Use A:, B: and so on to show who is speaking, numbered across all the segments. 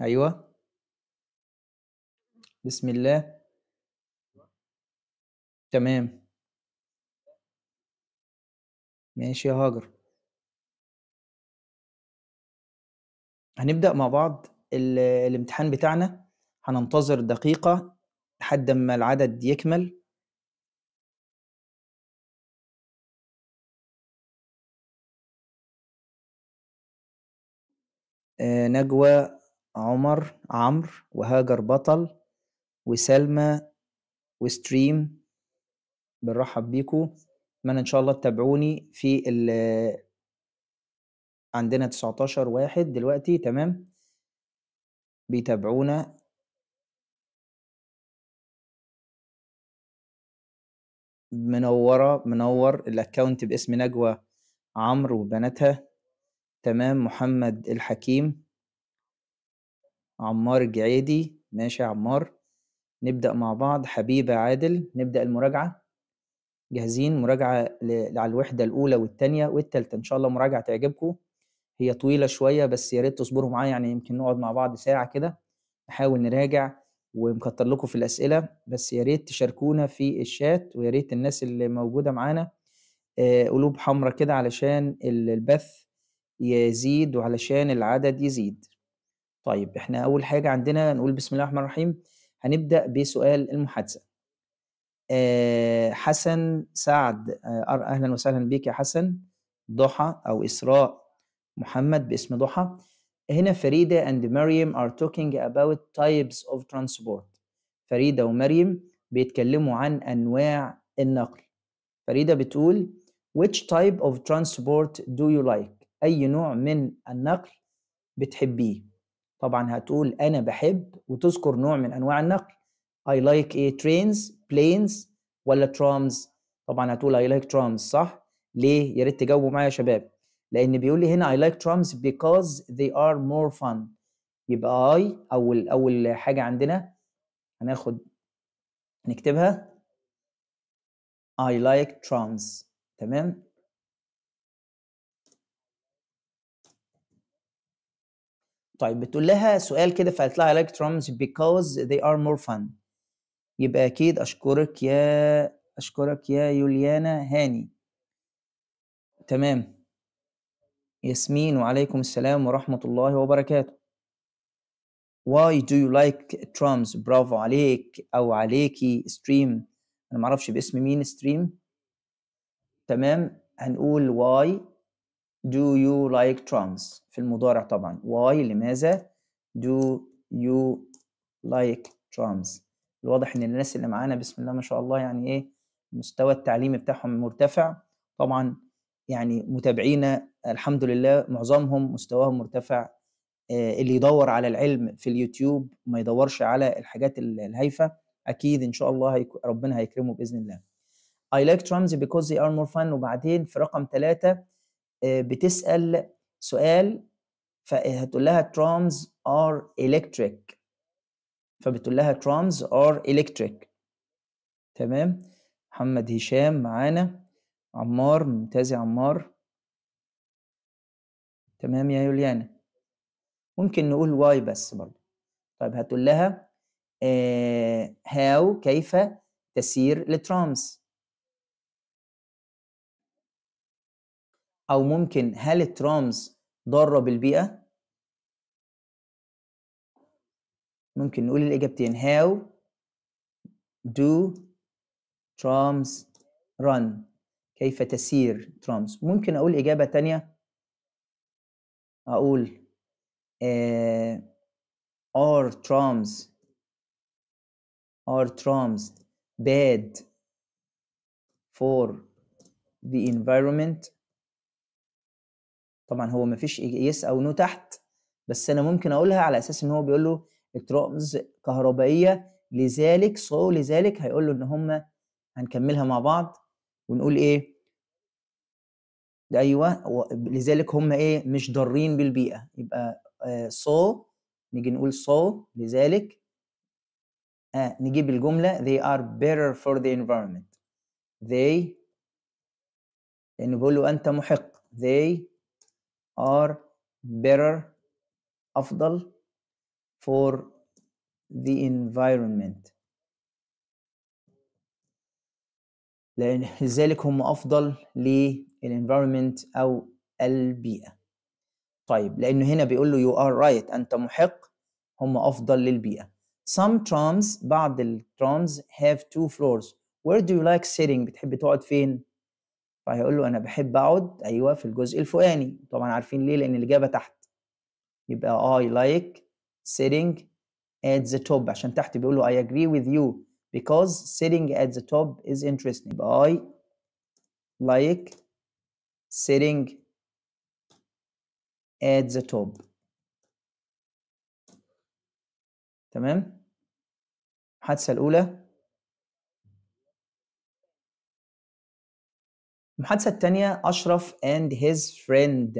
A: أيوه. بسم الله. تمام. ماشي يا هاجر. هنبدأ مع بعض الامتحان بتاعنا، هننتظر دقيقة لحد ما العدد يكمل. آه، نجوى عمر عمرو وهاجر بطل وسلمى وستريم بنرحب بيكم اتمنى ان شاء الله تتابعوني في ال عندنا 19 واحد دلوقتي تمام بيتابعونا منورة منور الاكونت باسم نجوى عمرو وبناتها تمام محمد الحكيم عمار الجعيدي ماشي يا عمار نبدأ مع بعض حبيبة عادل نبدأ المراجعة جاهزين مراجعة ل... على الوحدة الأولى والتانية والتالتة إن شاء الله مراجعة تعجبكم هي طويلة شوية بس يا ريت تصبروا معايا يعني يمكن نقعد مع بعض ساعة كده نحاول نراجع ومكتر لكم في الأسئلة بس يا ريت تشاركونا في الشات ويا ريت الناس اللي موجودة معانا آه، قلوب حمراء كده علشان البث يزيد وعلشان العدد يزيد طيب احنا اول حاجه عندنا نقول بسم الله الرحمن الرحيم هنبدا بسؤال المحادثه أه حسن سعد آه، اهلا وسهلا بك يا حسن ضحى او اسراء محمد باسم ضحى هنا فريدة and مريم are talking about types of transport فريدة ومريم بيتكلموا عن أنواع النقل فريدة بتقول which type of transport do you like أي نوع من النقل بتحبيه طبعا هتقول انا بحب وتذكر نوع من انواع النقل I like ايه trains planes ولا trams طبعا هتقول I like trams صح ليه يا ريت تجاوبوا معايا يا شباب لان بيقول لي هنا I like trams because they are more fun يبقى I اول اول حاجه عندنا هناخد نكتبها I like trams تمام طيب بتقول لها سؤال كده فقالت لها I like drums because they are more fun يبقى أكيد أشكرك يا أشكرك يا يوليانا هاني تمام ياسمين وعليكم السلام ورحمة الله وبركاته Why do you like drums برافو عليك أو عليكي stream أنا معرفش باسم مين stream تمام هنقول why do you like trams في المضارع طبعا why لماذا do you like trams الواضح ان الناس اللي معانا بسم الله ما شاء الله يعني ايه مستوى التعليم بتاعهم مرتفع طبعا يعني متابعينا الحمد لله معظمهم مستواهم مرتفع آه، اللي يدور على العلم في اليوتيوب ما يدورش على الحاجات الهايفة أكيد إن شاء الله ربنا هيكرمه بإذن الله I like trams because they are more fun وبعدين في رقم ثلاثة آه، بتسال سؤال فهتقول آه، لها ترامز ار الكتريك فبتقول لها ترامز ار الكتريك تمام محمد هشام معانا عمار ممتاز يا عمار تمام يا يوليانا ممكن نقول واي بس برضه طيب هتقول لها هاو آه، كيف تسير لترامز او ممكن هل الترامز ضاره بالبيئه ممكن نقول الاجابتين how do trams run كيف تسير ترامز ممكن اقول اجابه تانية اقول uh, are trams are trams bad for the environment طبعا هو ما فيش يس او نو تحت بس انا ممكن اقولها على اساس ان هو بيقول له الترامز كهربائيه لذلك سو لذلك هيقول له ان هم هنكملها مع بعض ونقول ايه ايوه لذلك هم ايه مش ضارين بالبيئه يبقى سو آه، so, نيجي نقول so لذلك آه نجيب الجمله they are better for the environment they لانه بيقول له انت محق they are better أفضل for the environment لأن لذلك هم أفضل environment أو البيئة طيب لأنه هنا بيقول له you are right أنت محق هم أفضل للبيئة some trams بعض الترامز have two floors where do you like sitting بتحب تقعد فين فهيقول له انا بحب اقعد ايوه في الجزء الفوقاني طبعا عارفين ليه لان الاجابه تحت يبقى I like sitting at the top عشان تحت بيقول له I agree with you because sitting at the top is interesting يبقى I like sitting at the top تمام الحادثة الأولى المحادثة الثانية أشرف and his friend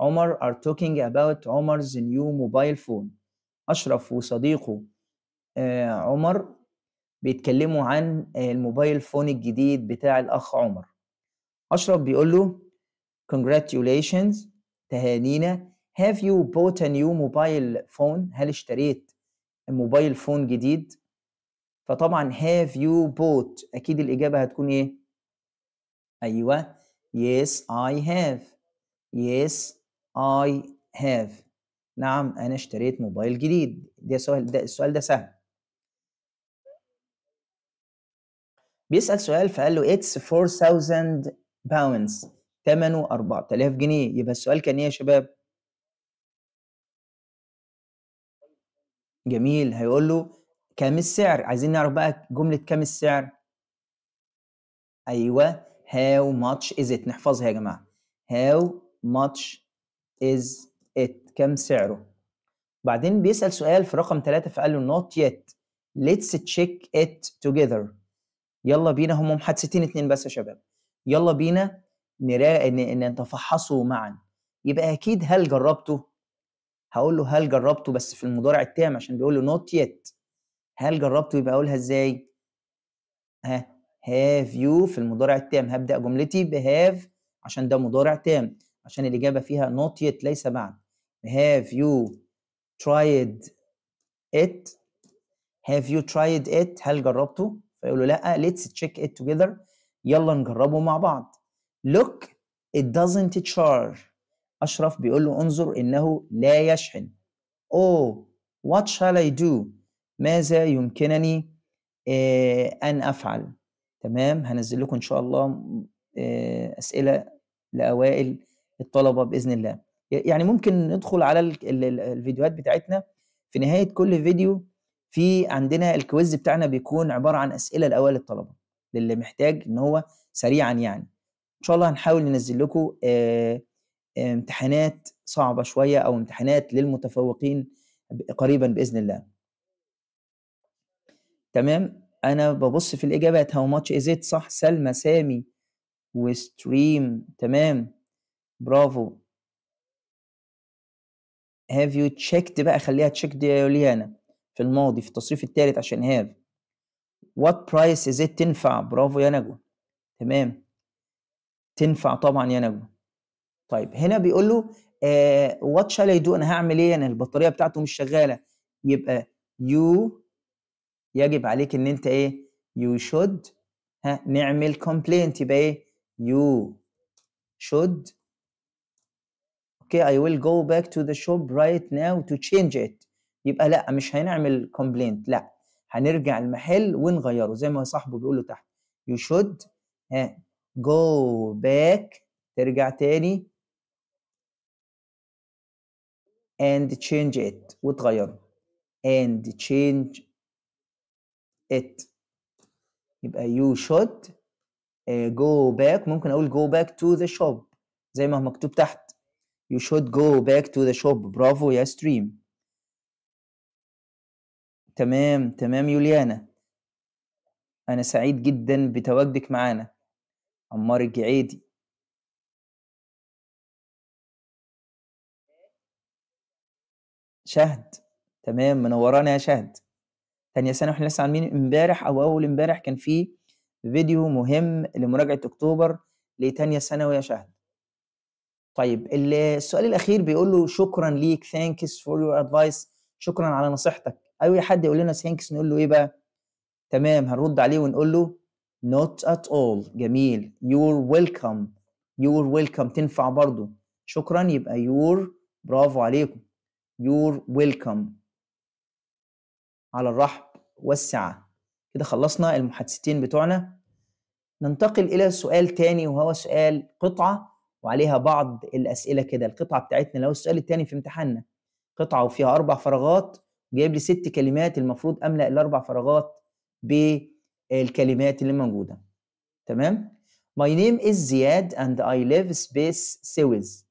A: عمر are talking about عمر's new mobile phone أشرف وصديقه آه، عمر بيتكلموا عن الموبايل فون الجديد بتاع الأخ عمر أشرف بيقول له congratulations تهانينا have you bought a new mobile phone هل اشتريت موبايل فون جديد فطبعا have you bought أكيد الإجابة هتكون إيه أيوة Yes I have Yes I have نعم أنا اشتريت موبايل جديد ده سؤال ده السؤال ده سهل بيسأل سؤال فقال له it's 4000 pounds ثمنه 4000 جنيه يبقى السؤال كان ايه يا شباب؟ جميل هيقول له كم السعر؟ عايزين نعرف بقى جملة كم السعر؟ أيوه how much is it نحفظها يا جماعه how much is it كم سعره بعدين بيسال سؤال في رقم ثلاثة فقال له not yet let's check it together يلا بينا هم محادثتين اتنين بس يا شباب يلا بينا نرا... نتفحصه معا يبقى اكيد هل جربته هقول له هل جربته بس في المضارع التام عشان بيقول له not yet هل جربته يبقى اقولها ازاي ها هاف يو في المضارع التام هبدا جملتي بهاف عشان ده مضارع تام عشان الاجابه فيها نوت يت ليس بعد have you tried it have you tried it هل جربته فيقول له لا let's check it together يلا نجربه مع بعض look it doesn't charge اشرف بيقول له انظر انه لا يشحن oh what shall I do ماذا يمكنني آه، ان افعل تمام هنزل لكم ان شاء الله آه، اسئله لاوائل الطلبه باذن الله يعني ممكن ندخل على الفيديوهات بتاعتنا في نهايه كل فيديو في عندنا الكويز بتاعنا بيكون عباره عن اسئله لاوائل الطلبه للي محتاج ان هو سريعا يعني ان شاء الله هنحاول ننزل لكم آه، آه، امتحانات صعبه شويه او امتحانات للمتفوقين قريبا باذن الله تمام انا ببص في الاجابات هاو ماتش از ات صح سلمى سامي وستريم تمام برافو هاف يو تشيكد بقى خليها تشيكد يا يوليانا في الماضي في التصريف الثالث عشان هاف وات برايس از ات تنفع برافو يا نجوى تمام تنفع طبعا يا نجوى طيب هنا بيقول له وات شال اي دو انا هعمل ايه انا البطاريه بتاعته مش شغاله يبقى يو يجب عليك ان انت ايه يو شود ها نعمل كومبلينت يبقى ايه يو شود اوكي اي ويل جو باك تو ذا شوب رايت ناو تو تشينج ات يبقى لا مش هنعمل كومبلينت لا هنرجع المحل ونغيره زي ما صاحبه بيقول له تحت يو شود ها جو باك ترجع تاني and change it وتغيره and change it يبقى you should آه، go back ممكن اقول go back to the shop زي ما هو مكتوب تحت you should go back to the shop برافو يا ستريم تمام تمام يوليانا انا سعيد جدا بتواجدك معانا عمار الجعيدي شهد تمام منورانا يا شهد ثانيه ثانوي احنا لسه عاملين امبارح او اول امبارح كان في فيديو مهم لمراجعه اكتوبر لتانية ثانوي يا شهد طيب السؤال الاخير بيقول له شكرا ليك ثانكس فور يور ادفايس شكرا على نصيحتك اي حد يقول لنا ثانكس نقول له ايه بقى تمام هنرد عليه ونقول له not at all جميل يور ويلكم يور ويلكم تنفع برضو شكرا يبقى يور برافو عليكم يور ويلكم على الرحب والسعة كده خلصنا المحادثتين بتوعنا ننتقل إلى سؤال تاني وهو سؤال قطعة وعليها بعض الأسئلة كده القطعة بتاعتنا لو السؤال التاني في امتحاننا قطعة وفيها أربع فراغات جايب لي ست كلمات المفروض أملأ الأربع فراغات بالكلمات اللي موجودة تمام My name is زياد and I live space سويز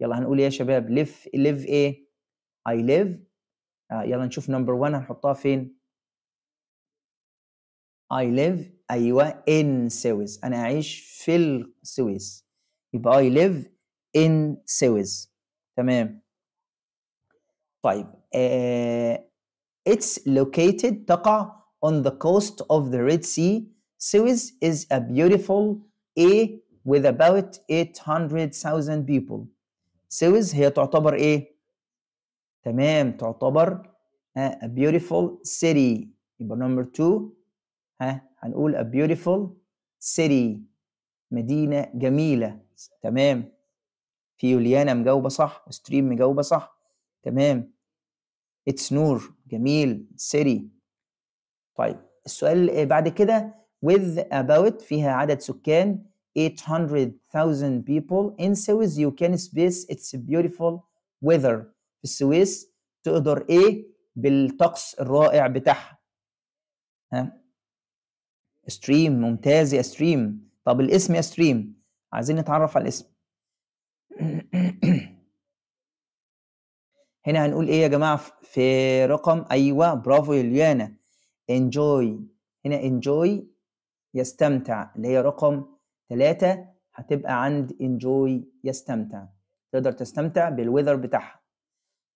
A: يلا هنقول إيه يا شباب live live ايه I live يلا نشوف نمبر 1 هنحطها فين I live أيوة in سويس انا اعيش في السويس يبقى I live in سويس تمام طيب uh, it's located تقع on the coast of the Red Sea Suez is a beautiful A with about 800,000 people Suez هي تعتبر ايه تمام تعتبر ها a beautiful city يبقى نمبر 2 ها هنقول a beautiful city مدينة جميلة تمام في يوليانا مجاوبة صح وستريم مجاوبة صح تمام اتس نور جميل سيري طيب السؤال بعد كده with about فيها عدد سكان 800,000 people in Suez you can space it's beautiful weather في السويس تقدر ايه بالطقس الرائع بتاعها ها ستريم ممتاز يا ستريم طب الاسم يا ستريم عايزين نتعرف على الاسم هنا هنقول ايه يا جماعه في رقم ايوه برافو يليانا انجوي هنا انجوي يستمتع اللي هي رقم ثلاثة هتبقى عند انجوي يستمتع تقدر تستمتع بالويذر بتاعها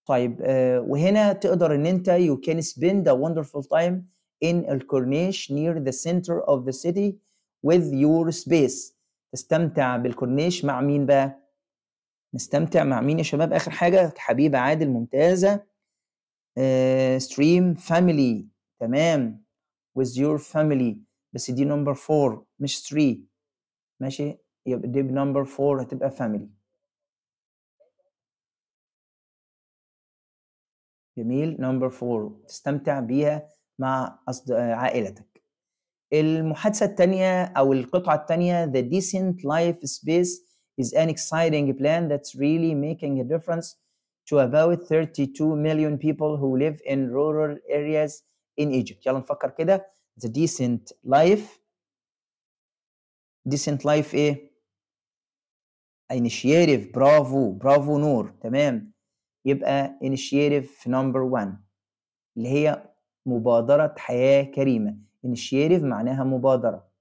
A: طيب آه، وهنا تقدر ان انت you can spend a wonderful time in a Corniche near the center of the city with your space تستمتع بالكورنيش مع مين بقى نستمتع مع مين يا شباب اخر حاجه حبيبه عادل ممتازه ستريم uh, فاميلي تمام with your family بس دي نمبر 4 مش 3 ماشي يبقى دي نمبر 4 هتبقى فاميلي جميل نمبر فور تستمتع بيها مع أصد... عائلتك المحادثة الثانية أو القطعة الثانية The decent life space is an exciting plan that's really making a difference to about 32 million people who live in rural areas in Egypt يلا نفكر كده The decent life decent life ايه؟ initiative برافو برافو نور تمام يبقى initiative number one اللي هي مبادرة حياة كريمة initiative معناها مبادرة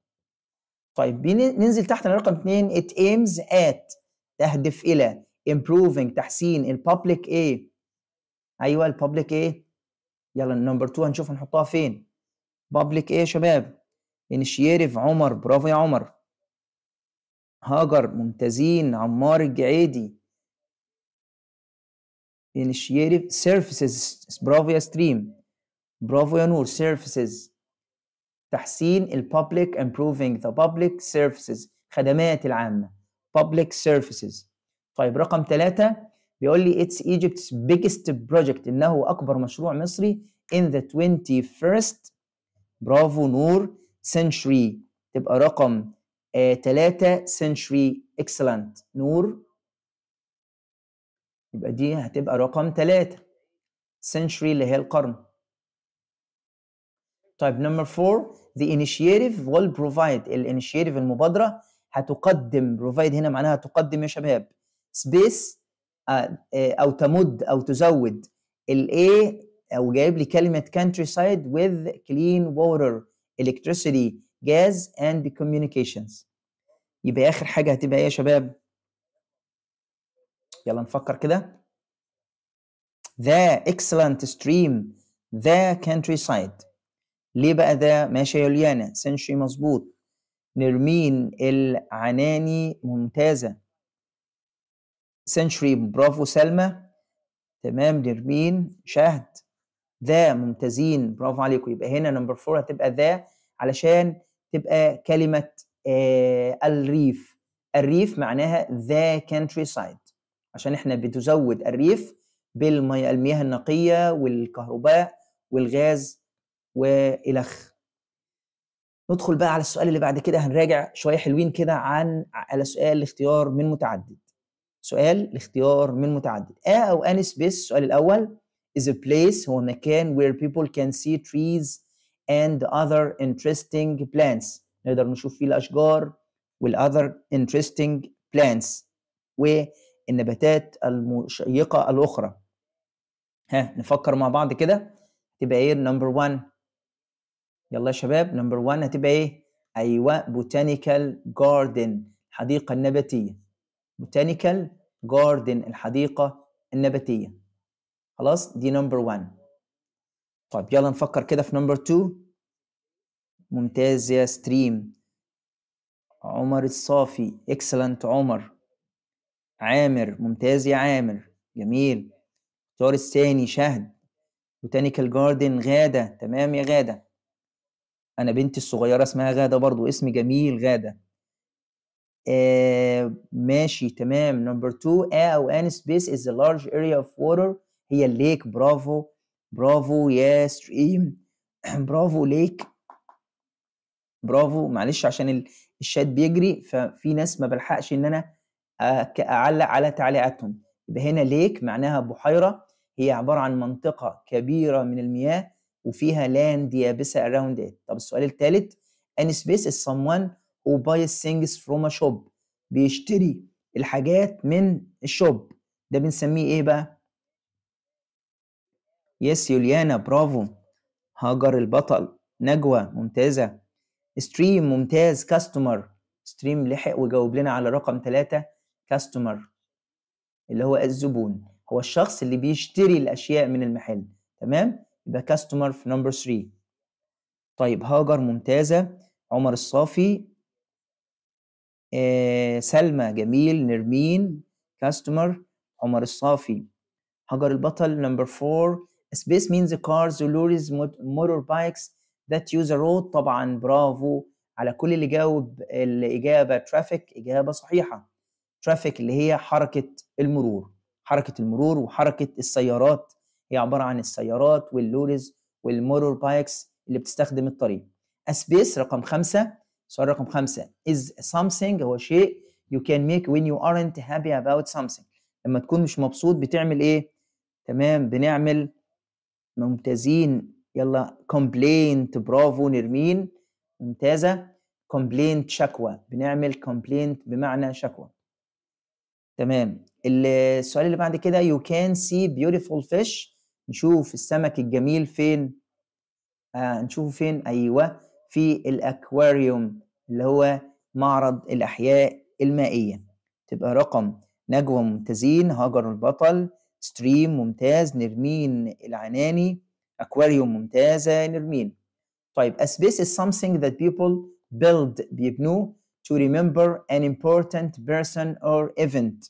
A: طيب ننزل تحت رقم اثنين it aims at تهدف إلى improving تحسين ال public ايه أيوه ال public ايه يلا number two هنشوف هنحطها فين public ايه يا شباب initiative عمر برافو يا عمر هاجر ممتازين عمار الجعيدي initiative services برافو يا ستريم برافو يا نور services تحسين ال public improving the public services خدمات العامة public services طيب رقم ثلاثة بيقول لي it's Egypt's biggest project إنه أكبر مشروع مصري in the 21st برافو نور century تبقى رقم ثلاثة آه century excellent نور يبقى دي هتبقى رقم ثلاثة century اللي هي القرن طيب نمبر 4 the initiative will provide ال initiative المبادرة هتقدم provide هنا معناها تقدم يا شباب space آه، آه، او تمد او تزود ال A او جايب لي كلمه countryside with clean water electricity gas and communications يبقى اخر حاجه هتبقى إيه يا شباب يلا نفكر كده the excellent stream the countryside ليه بقى ذا ماشي يا يوليانا سنشي مظبوط نرمين العناني ممتازة سنشري برافو سلمى تمام نرمين شاهد ذا ممتازين برافو عليكم يبقى هنا نمبر فور هتبقى ذا علشان تبقى كلمة آه الريف الريف معناها ذا كانتري سايد عشان احنا بتزود الريف بالمياه النقيه والكهرباء والغاز والخ ندخل بقى على السؤال اللي بعد كده هنراجع شويه حلوين كده عن على سؤال الاختيار من متعدد سؤال الاختيار من متعدد ا او ان سبيس السؤال الاول is a place هو مكان where people can see trees and other interesting plants نقدر نشوف فيه الاشجار والother interesting plants و النباتات المشيقة الأخرى ها نفكر مع بعض كده تبقى إيه نمبر 1 يلا يا شباب نمبر 1 هتبقى إيه أيوه بوتانيكال جاردن الحديقة النباتية بوتانيكال جاردن الحديقة النباتية خلاص دي نمبر 1 طيب يلا نفكر كده في نمبر 2 ممتاز يا ستريم عمر الصافي اكسلنت عمر عامر ممتاز يا عامر جميل طار الثاني شهد بوتانيكال جاردن غادة تمام يا غادة أنا بنتي الصغيرة اسمها غادة برضو اسم جميل غادة آه ماشي تمام نمبر 2 آه أو أن سبيس إز لارج أريا أوف ووتر هي الليك برافو برافو يا ستريم برافو ليك برافو معلش عشان الشات بيجري ففي ناس ما بلحقش ان انا اعلق آه، على تعليقاتهم يبقى هنا ليك معناها بحيره هي عباره عن منطقه كبيره من المياه وفيها لاند يابسه around it طب السؤال الثالث سبيس space is someone who buys things from a shop بيشتري الحاجات من الشوب ده بنسميه ايه بقى يس يوليانا برافو هاجر البطل نجوى ممتازة ستريم ممتاز كاستمر ستريم لحق وجاوب لنا على رقم ثلاثة كاستمر اللي هو الزبون هو الشخص اللي بيشتري الاشياء من المحل تمام يبقى كاستمر في نمبر 3 طيب هاجر ممتازه عمر الصافي آه، سلمى جميل نرمين كاستمر عمر الصافي هاجر البطل نمبر 4 سبيس مينز كارز ولوريز موتور بايكس ذات يوز رود طبعا برافو على كل اللي جاوب الاجابه ترافيك اجابه صحيحه ترافيك اللي هي حركه المرور حركه المرور وحركه السيارات هي عباره عن السيارات واللوريز والمورور بايكس اللي بتستخدم الطريق اسبيس رقم خمسة سؤال رقم خمسة is something هو شيء you can make when you aren't happy about something لما تكون مش مبسوط بتعمل ايه تمام بنعمل ممتازين يلا complaint برافو نرمين ممتازة complaint شكوى بنعمل complaint بمعنى شكوى تمام السؤال اللي بعد كده you can see beautiful fish نشوف السمك الجميل فين آه نشوفه فين ايوه في الاكواريوم اللي هو معرض الاحياء المائيه تبقى رقم نجوى ممتازين هاجر البطل ستريم ممتاز نرمين العناني اكواريوم ممتازه نرمين طيب اسبيس از سمثينج ذات بيبل بيلد بيبنوه to remember an important person or event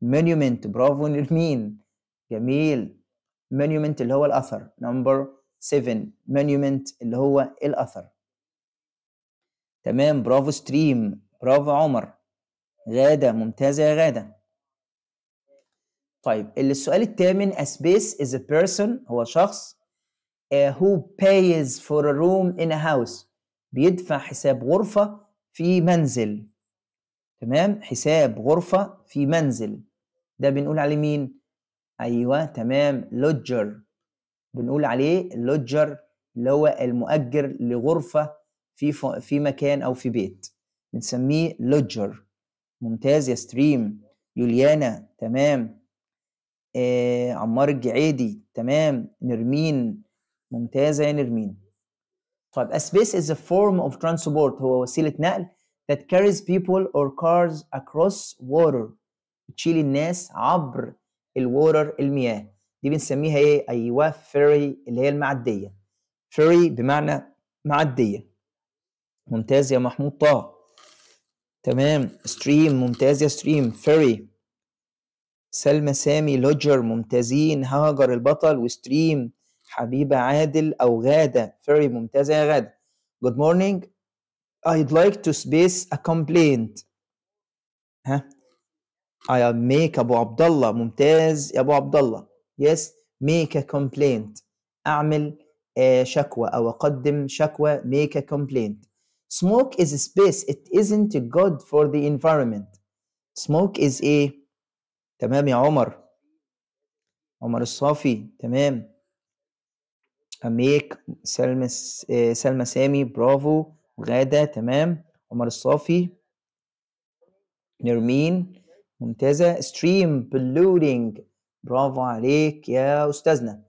A: monument برافو نرمين جميل monument اللي هو الأثر number 7 monument اللي هو الأثر تمام برافو ستريم برافو عمر غادة ممتازة يا غادة طيب السؤال الثامن a space is a person هو شخص uh, who pays for a room in a house بيدفع حساب غرفة في منزل تمام حساب غرفة في منزل ده بنقول عليه مين أيوة تمام لودجر بنقول عليه لوجر اللي هو المؤجر لغرفة في في مكان أو في بيت بنسميه لودجر ممتاز يا ستريم يوليانا تمام آه عمار الجعيدي تمام نرمين ممتازة يا نرمين طيب a space is a form of transport هو وسيلة نقل that carries people or cars across water بتشيل الناس عبر water المياه دي بنسميها ايه ايوه ferry اللي هي المعدية ferry بمعنى معدية ممتاز يا محمود طه تمام stream ممتاز يا stream ferry سلمى سامي لوجر ممتازين هاجر البطل وستريم حبيبه عادل او غاده فيري ممتازه يا غاده جود مورنينج I'd like to space a complaint ها I make أبو عبد الله ممتاز يا أبو عبد الله yes make a complaint أعمل آه، شكوى أو أقدم شكوى make a complaint smoke is space it isn't good for the environment smoke is إيه تمام يا عمر عمر الصافي تمام فميك سلمى آه، سلمى سامي برافو غادة تمام عمر الصافي نرمين ممتازة ستريم بلودينج برافو عليك يا أستاذنا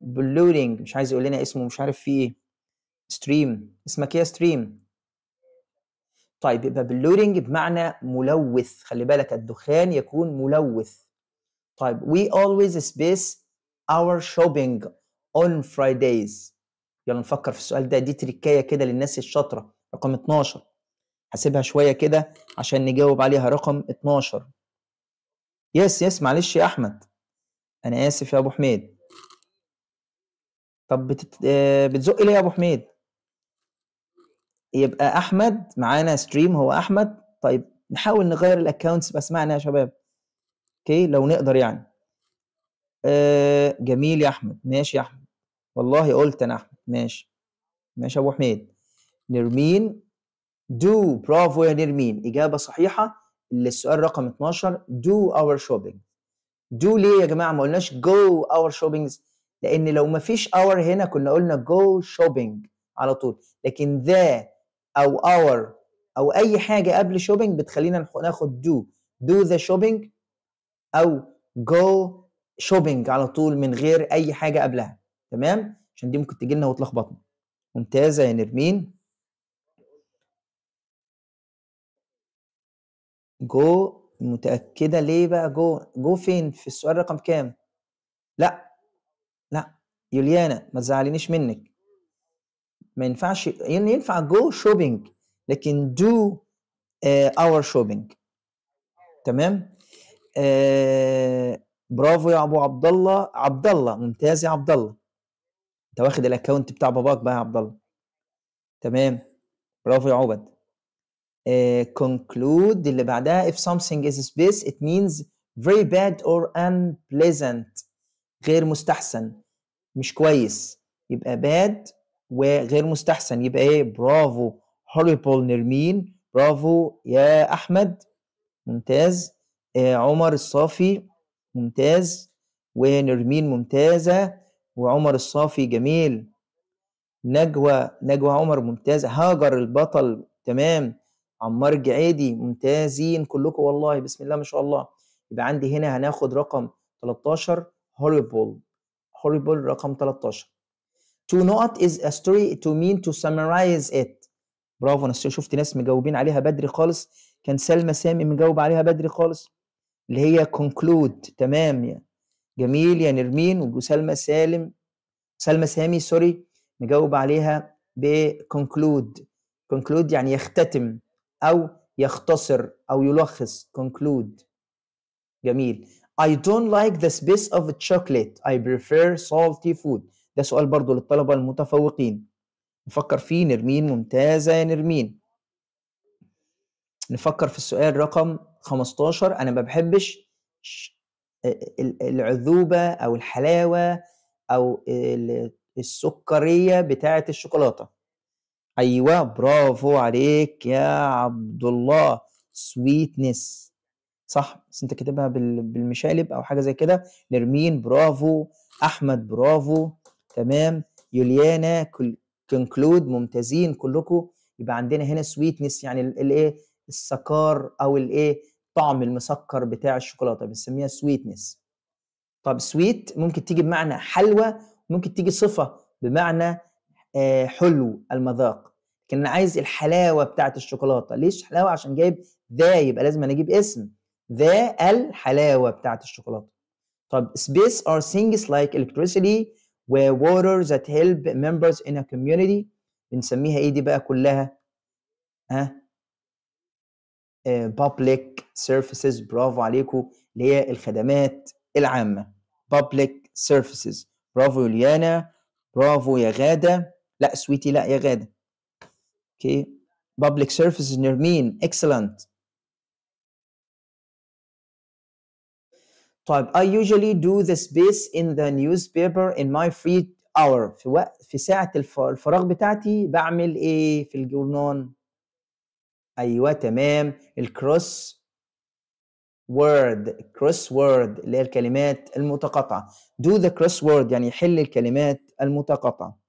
A: بلودينج مش عايز يقول لنا اسمه مش عارف فيه ايه ستريم اسمك ايه ستريم طيب يبقى بلودينج بمعنى ملوث خلي بالك الدخان يكون ملوث طيب we always space our shopping اون فرايدايز يلا نفكر في السؤال ده دي تريكايه كده للناس الشاطره رقم 12 هسيبها شويه كده عشان نجاوب عليها رقم 12 يس يس معلش يا احمد انا اسف يا ابو حميد طب بتت... آه، بتزق ليه يا ابو حميد يبقى احمد معانا ستريم هو احمد طيب نحاول نغير الاكونتس بس معنا يا شباب اوكي لو نقدر يعني آه، جميل يا احمد ماشي يا احمد والله قلت انا احمد ماشي ماشي يا ابو حميد نرمين دو برافو يا نرمين اجابه صحيحه للسؤال رقم 12 دو اور شوبينج دو ليه يا جماعه ما قلناش جو اور شوبينجز لان لو ما فيش اور هنا كنا قلنا جو شوبينج على طول لكن ذا او اور او اي حاجه قبل شوبينج بتخلينا ناخد دو دو ذا شوبينج او جو شوبينج على طول من غير اي حاجه قبلها تمام عشان دي ممكن تجي لنا وتلخبطنا ممتازه يا نرمين جو متاكده ليه بقى جو جو فين في السؤال رقم كام لا لا يوليانا ما تزعلينيش منك ما ينفعش يعني ينفع جو شوبينج لكن دو اور شوبينج تمام آه برافو يا ابو عبد الله عبد الله ممتاز يا عبد الله انت واخد الاكونت بتاع باباك بقى يا عبد الله تمام برافو يا عبد uh, conclude اللي بعدها if something is space it means very bad or unpleasant غير مستحسن مش كويس يبقى bad وغير مستحسن يبقى ايه برافو horrible نرمين برافو يا احمد ممتاز آه، عمر الصافي ممتاز ونرمين ممتازه وعمر الصافي جميل نجوى نجوى عمر ممتازة هاجر البطل تمام عمار الجعيدي ممتازين كلكم والله بسم الله ما شاء الله يبقى عندي هنا هناخد رقم 13 horrible horrible رقم 13 to not is a story to mean to summarize it برافو انا شفت ناس مجاوبين عليها بدري خالص كان سلمى سامي مجاوب عليها بدري خالص اللي هي conclude تمام يعني جميل يا نرمين وسلمى سالم سلمى سامي سوري نجاوب عليها بكونكلود كونكلود يعني يختتم او يختصر او يلخص كونكلود جميل I don't like the space of chocolate I prefer salty food ده سؤال برضو للطلبة المتفوقين نفكر فيه نرمين ممتازة يا نرمين نفكر في السؤال رقم 15 أنا ما بحبش العذوبه او الحلاوه او السكريه بتاعه الشوكولاته ايوه برافو عليك يا عبد الله سويتنس صح بس انت كاتبها بالمشالب او حاجه زي كده نرمين برافو احمد برافو تمام يوليانا كونكلود ممتازين كلكم يبقى عندنا هنا سويتنس يعني الايه السكار او الايه طعم المسكر بتاع الشوكولاته بنسميها سويتنس طب سويت ممكن تيجي بمعنى حلوى ممكن تيجي صفه بمعنى آه، حلو المذاق لكن انا عايز الحلاوه بتاعه الشوكولاته ليش حلاوه عشان جايب ذا يبقى لازم انا اجيب اسم ذا الحلاوه بتاعه الشوكولاته طب space are things like electricity where water that help members in a community بنسميها ايه دي بقى كلها ها بابليك آه، سيرفيسز برافو عليكم اللي هي الخدمات العامه بابليك سيرفيسز برافو يوليانا برافو يا غاده لا سويتي لا يا غاده اوكي بابليك سيرفيسز نرمين اكسلنت طيب I usually do the space in the newspaper in my free hour في وقت في ساعة الفراغ بتاعتي بعمل ايه في الجورنال ايوه تمام الكروس وورد كروس وورد اللي هي الكلمات المتقاطعه do the cross word يعني حل الكلمات المتقاطعه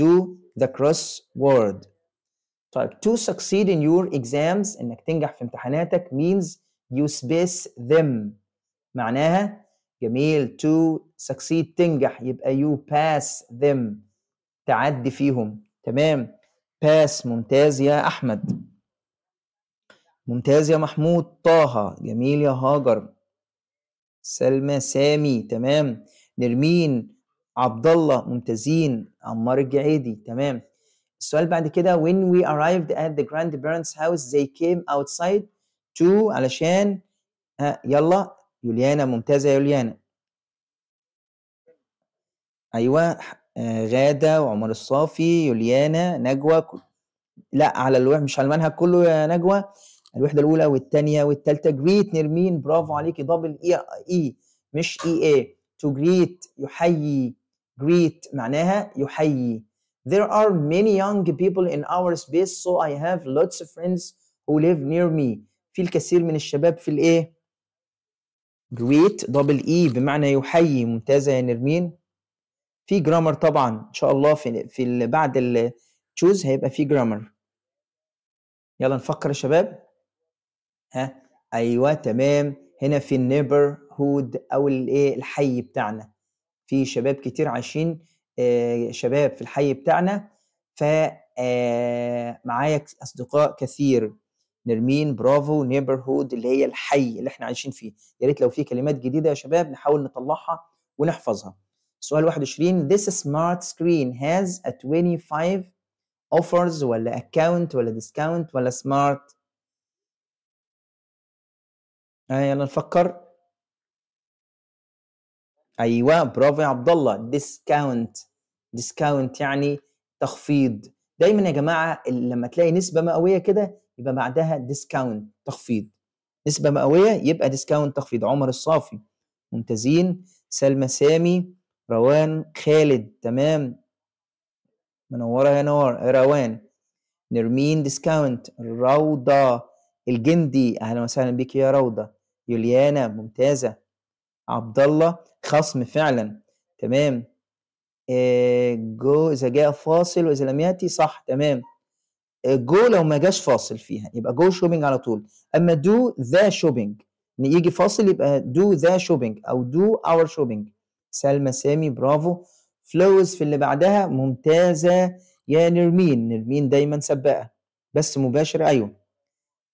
A: do the cross word طيب to succeed in your exams انك تنجح في امتحاناتك means you space them معناها جميل to succeed تنجح يبقى you pass them تعدي فيهم تمام pass ممتاز يا احمد ممتاز يا محمود طه جميل يا هاجر سلمى سامي تمام نرمين عبد الله ممتازين عمار الجعيدي تمام السؤال بعد كده when we arrived at the grandparents house they came outside to علشان ها آه، يلا يوليانا ممتازة يا يوليانا أيوة آه، غادة وعمر الصافي يوليانا نجوى لا على الوح مش على المنهج كله يا نجوى الوحده الاولى والثانيه والثالثه جريت نرمين برافو عليكي دبل اي اي مش اي اي تو جريت يحيي جريت معناها يحيي There are many young people in our space so I have lots of friends who live near me في الكثير من الشباب في الايه جريت دبل اي بمعنى يحيي ممتازة يا نرمين في جرامر طبعا ان شاء الله في في بعد التشوز هيبقى في جرامر يلا نفكر يا شباب ها ايوه تمام هنا في النيبر هود او الايه الحي بتاعنا في شباب كتير عايشين آه، شباب في الحي بتاعنا ف آه، معايا اصدقاء كثير نرمين برافو نيبر هود اللي هي الحي اللي احنا عايشين فيه يا ريت لو في كلمات جديده يا شباب نحاول نطلعها ونحفظها سؤال 21 this smart screen has a 25 offers ولا account ولا discount ولا smart آه، يلا نفكر ايوه برافو يا عبد الله ديسكاونت ديسكاونت يعني تخفيض دايما يا جماعه لما تلاقي نسبه مئويه كده يبقى بعدها ديسكاونت تخفيض نسبه مئويه يبقى ديسكاونت تخفيض عمر الصافي ممتازين سلمى سامي روان خالد تمام منوره يا نوار روان نرمين ديسكاونت روضه الجندي اهلا وسهلا بك يا روضه يوليانا ممتازة عبد الله خصم فعلا تمام آه، جو إذا جاء فاصل وإذا لم يأتي صح تمام آه، جو لو ما جاش فاصل فيها يبقى جو شوبينج على طول أما دو ذا شوبينج يجي فاصل يبقى دو ذا شوبينج أو دو اور شوبينج سلمى سامي برافو فلوز في اللي بعدها ممتازة يا نرمين نرمين دايما سباقة بس مباشر أيوه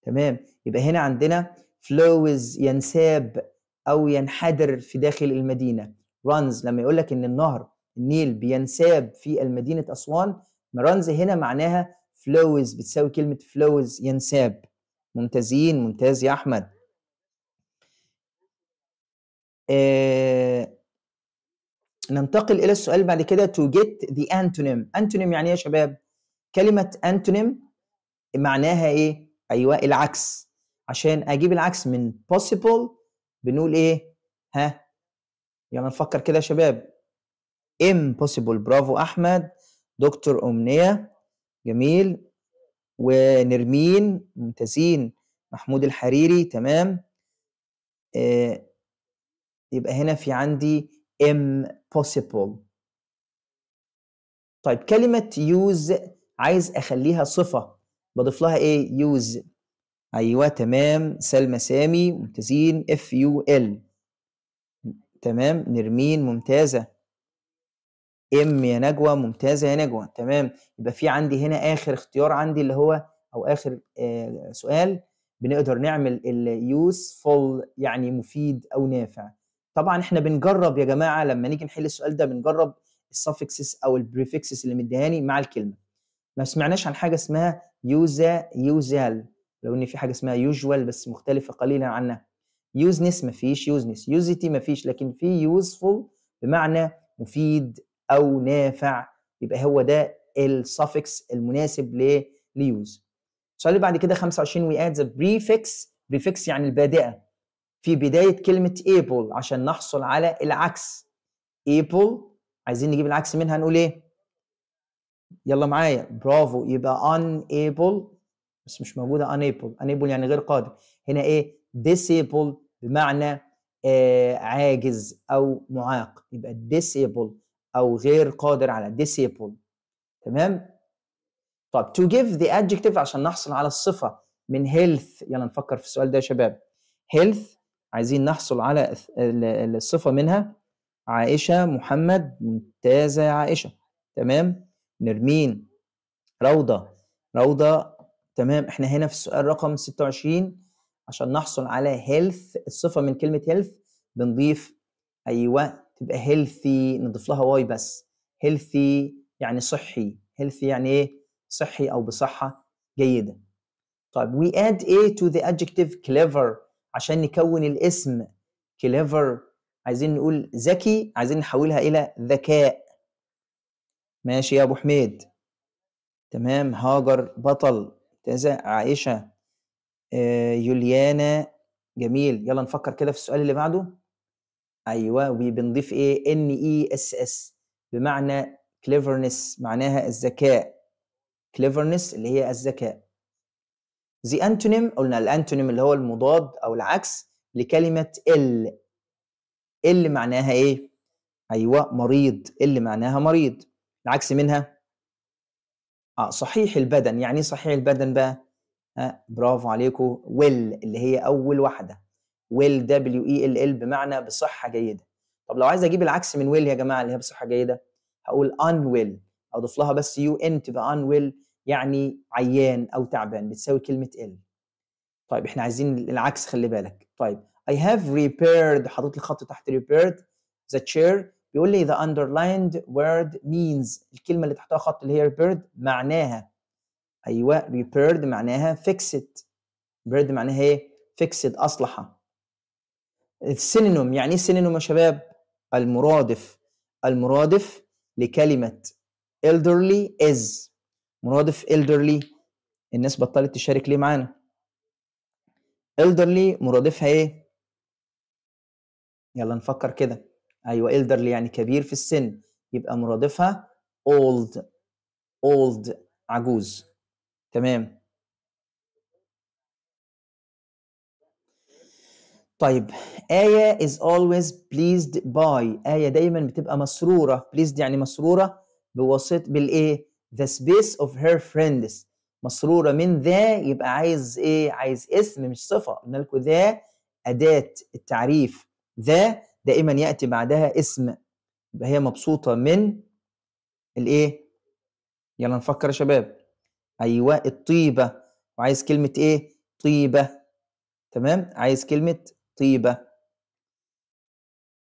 A: تمام يبقى هنا عندنا flows ينساب أو ينحدر في داخل المدينة runs لما يقول لك إن النهر النيل بينساب في المدينة أسوان رانز هنا معناها flows بتساوي كلمة flows ينساب ممتازين ممتاز يا أحمد آه ننتقل إلى السؤال بعد كده to get the antonym antonym يعني إيه يا شباب كلمة antonym معناها إيه؟ أيوه العكس عشان اجيب العكس من possible بنقول ايه ها يلا نفكر كده يا شباب impossible برافو احمد دكتور امنيه جميل ونرمين ممتازين محمود الحريري تمام إيه يبقى هنا في عندي impossible طيب كلمة use عايز أخليها صفة بضيف لها إيه use ايوه تمام سلمى سامي ممتازين اف يو ال تمام نرمين ممتازه ام يا نجوى ممتازه يا نجوى تمام يبقى في عندي هنا اخر اختيار عندي اللي هو او اخر آه سؤال بنقدر نعمل اليوسفول يعني مفيد او نافع طبعا احنا بنجرب يا جماعه لما نيجي نحل السؤال ده بنجرب السفكسس او البريفكسس اللي مديهاني مع الكلمه ما سمعناش عن حاجه اسمها يوزا يوزال لو ان في حاجه اسمها يوجوال بس مختلفه قليلا عنها يوزنس ما فيش يوزنس يوزيتي ما فيش لكن في يوزفول بمعنى مفيد او نافع يبقى هو ده السفكس المناسب ليوز السؤال اللي بعد كده 25 وي اد ذا بريفكس بريفكس يعني البادئه في بدايه كلمه able عشان نحصل على العكس able عايزين نجيب العكس منها نقول ايه يلا معايا برافو يبقى unable بس مش موجوده انيبل انيبل يعني غير قادر هنا ايه ديسيبل بمعنى آه عاجز او معاق يبقى ديسيبل او غير قادر على ديسيبل تمام طب to give the adjective عشان نحصل على الصفه من health يلا نفكر في السؤال ده يا شباب health عايزين نحصل على الصفه منها عائشه محمد ممتازه يا عائشه تمام نرمين روضه روضه تمام احنا هنا في السؤال رقم 26 عشان نحصل على هيلث الصفه من كلمه هيلث بنضيف ايوه تبقى هيلثي نضيف لها واي بس هيلثي يعني صحي هيلثي يعني ايه صحي او بصحه جيده طيب وي اد ايه تو ذا adjective clever عشان نكون الاسم clever عايزين نقول ذكي عايزين نحولها الى ذكاء ماشي يا ابو حميد تمام هاجر بطل ممتازة عائشة آه، يوليانا جميل يلا نفكر كده في السؤال اللي بعده ايوه وبنضيف ايه ان اي اس اس بمعنى cleverness معناها الذكاء cleverness اللي هي الذكاء the antonym قلنا الانتونيم اللي هو المضاد او العكس لكلمه ال ال معناها ايه ايوه مريض اللي معناها مريض العكس منها اه صحيح البدن يعني ايه صحيح البدن بقى آه برافو عليكم ويل اللي هي اول واحده ويل دبليو اي ال ال بمعنى بصحه جيده طب لو عايز اجيب العكس من ويل يا جماعه اللي هي بصحه جيده هقول ان ويل اضيف لها بس يو ان تبقى ان ويل يعني عيان او تعبان بتساوي كلمه ال طيب احنا عايزين العكس خلي بالك طيب I have repaired حطيت الخط خط تحت repaired the chair بيقول لي the underlined word means الكلمه اللي تحتها خط اللي هي repaired معناها ايوه repaired معناها fixed repaired معناها ايه fixed اصلحه synonym يعني ايه synonym يا شباب المرادف المرادف لكلمه elderly is مرادف elderly الناس بطلت تشارك ليه معانا elderly مرادفها ايه يلا نفكر كده ايوه elderly يعني كبير في السن يبقى مرادفها old old عجوز تمام طيب آية is always pleased by آية دايما بتبقى مسرورة pleased يعني مسرورة بواسطة بالإيه the space of her friends مسرورة من ذا يبقى عايز إيه عايز اسم مش صفة قلنا لكم ذا أداة التعريف ذا دائما ياتي بعدها اسم يبقى هي مبسوطه من الايه يلا نفكر يا شباب ايوه الطيبه وعايز كلمه ايه طيبه تمام عايز كلمه طيبه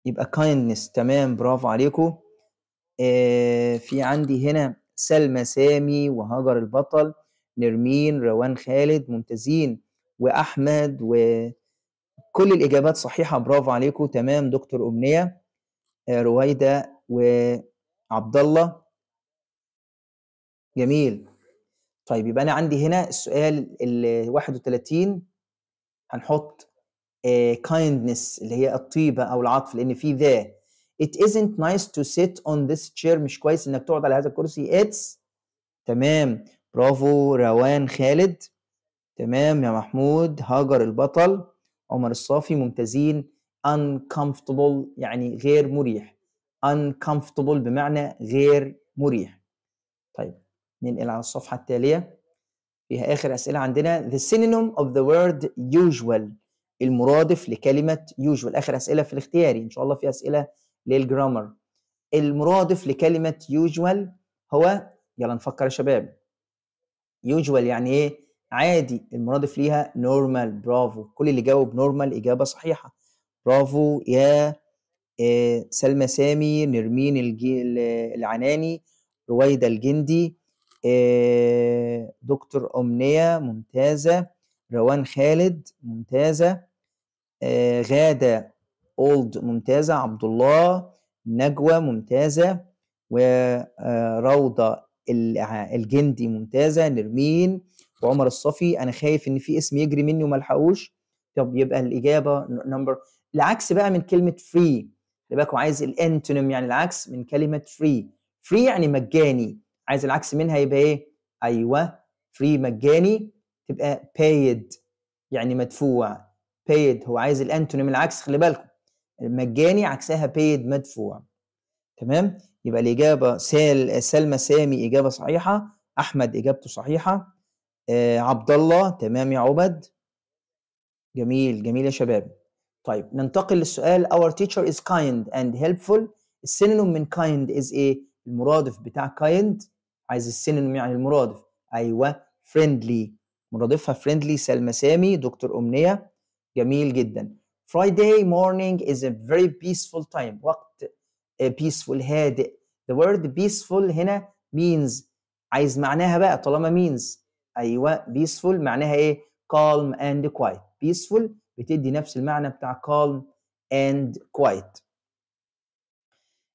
A: يبقى kindness تمام برافو عليكم آه في عندي هنا سلمى سامي وهاجر البطل نرمين روان خالد ممتازين واحمد و كل الاجابات صحيحه برافو عليكم تمام دكتور امنيه آه، رويده وعبد الله جميل طيب يبقى انا عندي هنا السؤال ال 31 هنحط آه، kindness اللي هي الطيبه او العطف لان في ذا it isn't nice to sit on this chair مش كويس انك تقعد على هذا الكرسي it's تمام برافو روان خالد تمام يا محمود هاجر البطل عمر الصافي ممتازين uncomfortable يعني غير مريح uncomfortable بمعنى غير مريح طيب ننقل على الصفحة التالية فيها آخر أسئلة عندنا the synonym of the word usual المرادف لكلمة usual آخر أسئلة في الاختياري إن شاء الله في أسئلة للجرامر المرادف لكلمة usual هو يلا نفكر يا شباب usual يعني إيه عادي المرادف ليها نورمال برافو كل اللي جاوب نورمال إجابة صحيحة برافو يا آه، سلمى سامي نرمين العناني رويدة الجندي آه، دكتور أمنية ممتازة روان خالد ممتازة آه، غادة أولد ممتازة عبد الله نجوى ممتازة وروضة الجندي ممتازة نرمين وعمر الصفي انا خايف ان في اسم يجري مني وما الحقوش طب يبقى الاجابه نمبر العكس بقى من كلمه فري خلي بالكوا عايز الانتونيم يعني العكس من كلمه فري فري يعني مجاني عايز العكس منها يبقى ايه ايوه فري مجاني تبقى بايد يعني مدفوع بايد هو عايز الانتونيم العكس خلي بالكم مجاني عكسها بايد مدفوع تمام يبقى الاجابه سال سلمى سامي اجابه صحيحه احمد اجابته صحيحه آه عبد الله تمام يا عبد جميل جميل يا شباب طيب ننتقل للسؤال our teacher is kind and helpful السينونيم من kind is ايه المرادف بتاع kind عايز السينونيم يعني المرادف ايوه friendly مرادفها friendly سلمى سامي دكتور أمنية جميل جدا Friday morning is a very peaceful time وقت آه، peaceful هادئ the word peaceful هنا means عايز معناها بقى طالما means ايوه بيسفول معناها ايه calm and quiet peaceful بتدي نفس المعنى بتاع calm and quiet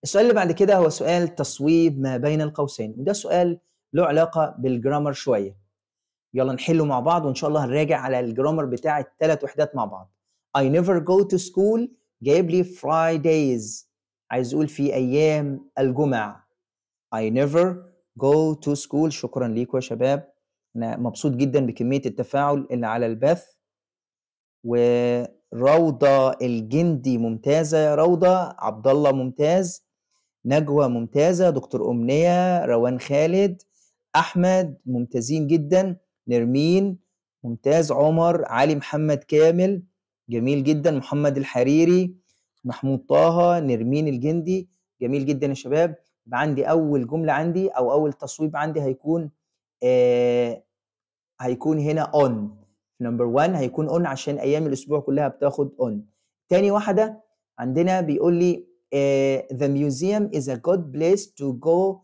A: السؤال اللي بعد كده هو سؤال تصويب ما بين القوسين وده سؤال له علاقة بالجرامر شوية يلا نحله مع بعض وإن شاء الله هنراجع على الجرامر بتاع الثلاث وحدات مع بعض I never go to school جايب لي Fridays عايز أقول في أيام الجمعة I never go to school شكرا ليكم يا شباب انا مبسوط جدا بكميه التفاعل اللي على البث وروضه الجندي ممتازه يا روضه عبد الله ممتاز نجوى ممتازه دكتور امنيه روان خالد احمد ممتازين جدا نرمين ممتاز عمر علي محمد كامل جميل جدا محمد الحريري محمود طه نرمين الجندي جميل جدا يا شباب عندي اول جمله عندي او اول تصويب عندي هيكون آه هيكون هنا اون نمبر 1 هيكون اون عشان ايام الاسبوع كلها بتاخد اون تاني واحده عندنا بيقول لي uh, the museum is a good place to go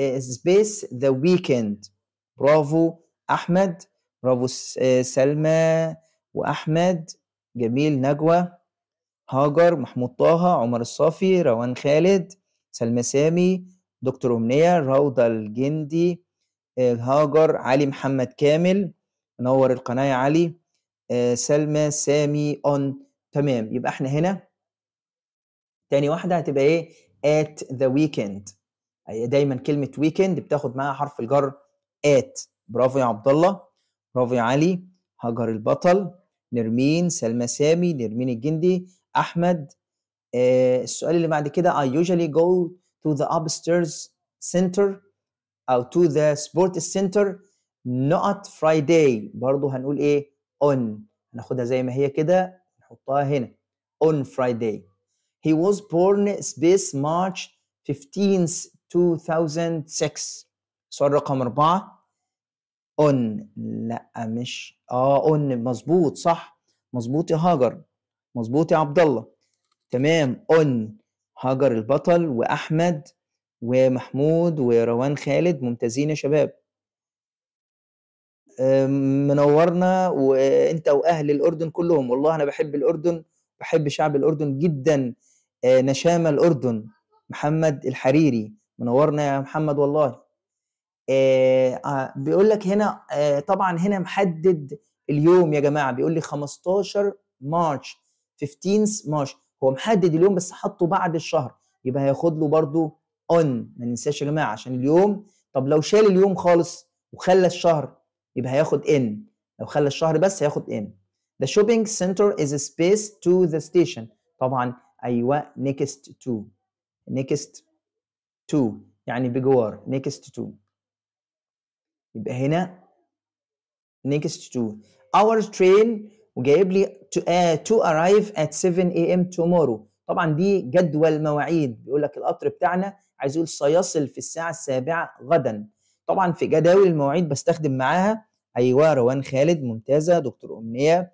A: uh, space the weekend برافو احمد برافو آه، سلمى واحمد جميل نجوى هاجر محمود طه عمر الصافي روان خالد سلمى سامي دكتور أمنية روضة الجندي الهاجر علي محمد كامل منور القناه يا علي آه، سلمى سامي اون تمام يبقى احنا هنا تاني واحده هتبقى ايه at the weekend دايما كلمه weekend بتاخد معاها حرف الجر at برافو يا عبد الله برافو يا علي هاجر البطل نرمين سلمى سامي نرمين الجندي احمد آه السؤال اللي بعد كده I usually go to the upstairs center او to the sport center not Friday برضو هنقول ايه on هناخدها زي ما هي كده نحطها هنا on Friday he was born space March 15th 2006 سؤال رقم أربعة on لا مش اه on مظبوط صح مظبوط يا هاجر مظبوط يا عبد الله تمام on هاجر البطل وأحمد ومحمود وروان خالد ممتازين يا شباب منورنا وانت واهل الاردن كلهم والله انا بحب الاردن بحب شعب الاردن جدا آه، نشامى الاردن محمد الحريري منورنا يا محمد والله آه، آه، بيقول لك هنا طبعا هنا محدد اليوم يا جماعه بيقول لي 15 مارش 15 مارش هو محدد اليوم بس حطه بعد الشهر يبقى هياخد له برضه اون ما ننساش يا جماعه عشان اليوم طب لو شال اليوم خالص وخلى الشهر يبقى هياخد ان لو خلى الشهر بس هياخد ان The shopping center is a space to the station طبعا ايوه next to next to يعني بجوار next to يبقى هنا next to our train وجايب لي تو uh, آه، to arrive at 7 a.m. tomorrow طبعا دي جدول مواعيد بيقول لك القطر بتاعنا عايز يقول سيصل في الساعه السابعه غدا طبعا في جداول المواعيد بستخدم معاها ايوه روان خالد ممتازه دكتور امنيه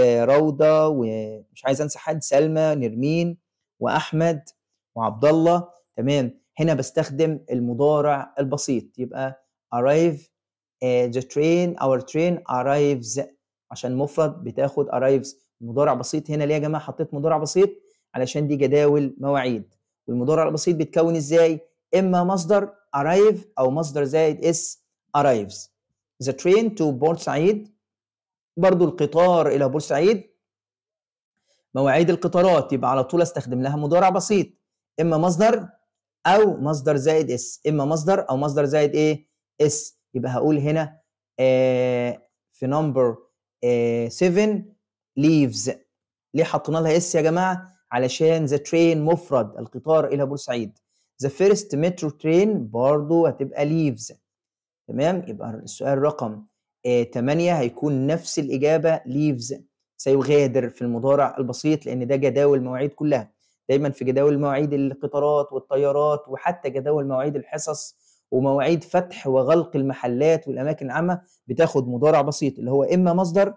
A: آه، روضه ومش عايز انسى حد سلمى نرمين واحمد وعبد الله تمام هنا بستخدم المضارع البسيط يبقى arrive the train our train arrives عشان مفرد بتاخد arrives مضارع بسيط هنا ليه يا جماعه حطيت مضارع بسيط علشان دي جداول مواعيد والمضارع البسيط بيتكون ازاي اما مصدر arrive او مصدر زائد اس arrives the train to بورسعيد برضو القطار الى بورسعيد مواعيد القطارات يبقى على طول استخدم لها مضارع بسيط اما مصدر او مصدر زائد اس اما مصدر او مصدر زائد ايه اس يبقى هقول هنا آه في نمبر 7 ليفز ليه حطينا لها اس يا جماعه علشان ذا ترين مفرد القطار الى بورسعيد ذا فيرست مترو ترين برضه هتبقى ليفز تمام يبقى السؤال رقم 8 آه، هيكون نفس الاجابه ليفز سيغادر في المضارع البسيط لان ده جداول المواعيد كلها دايما في جداول مواعيد القطارات والطيارات وحتى جداول مواعيد الحصص ومواعيد فتح وغلق المحلات والاماكن العامه بتاخد مضارع بسيط اللي هو اما مصدر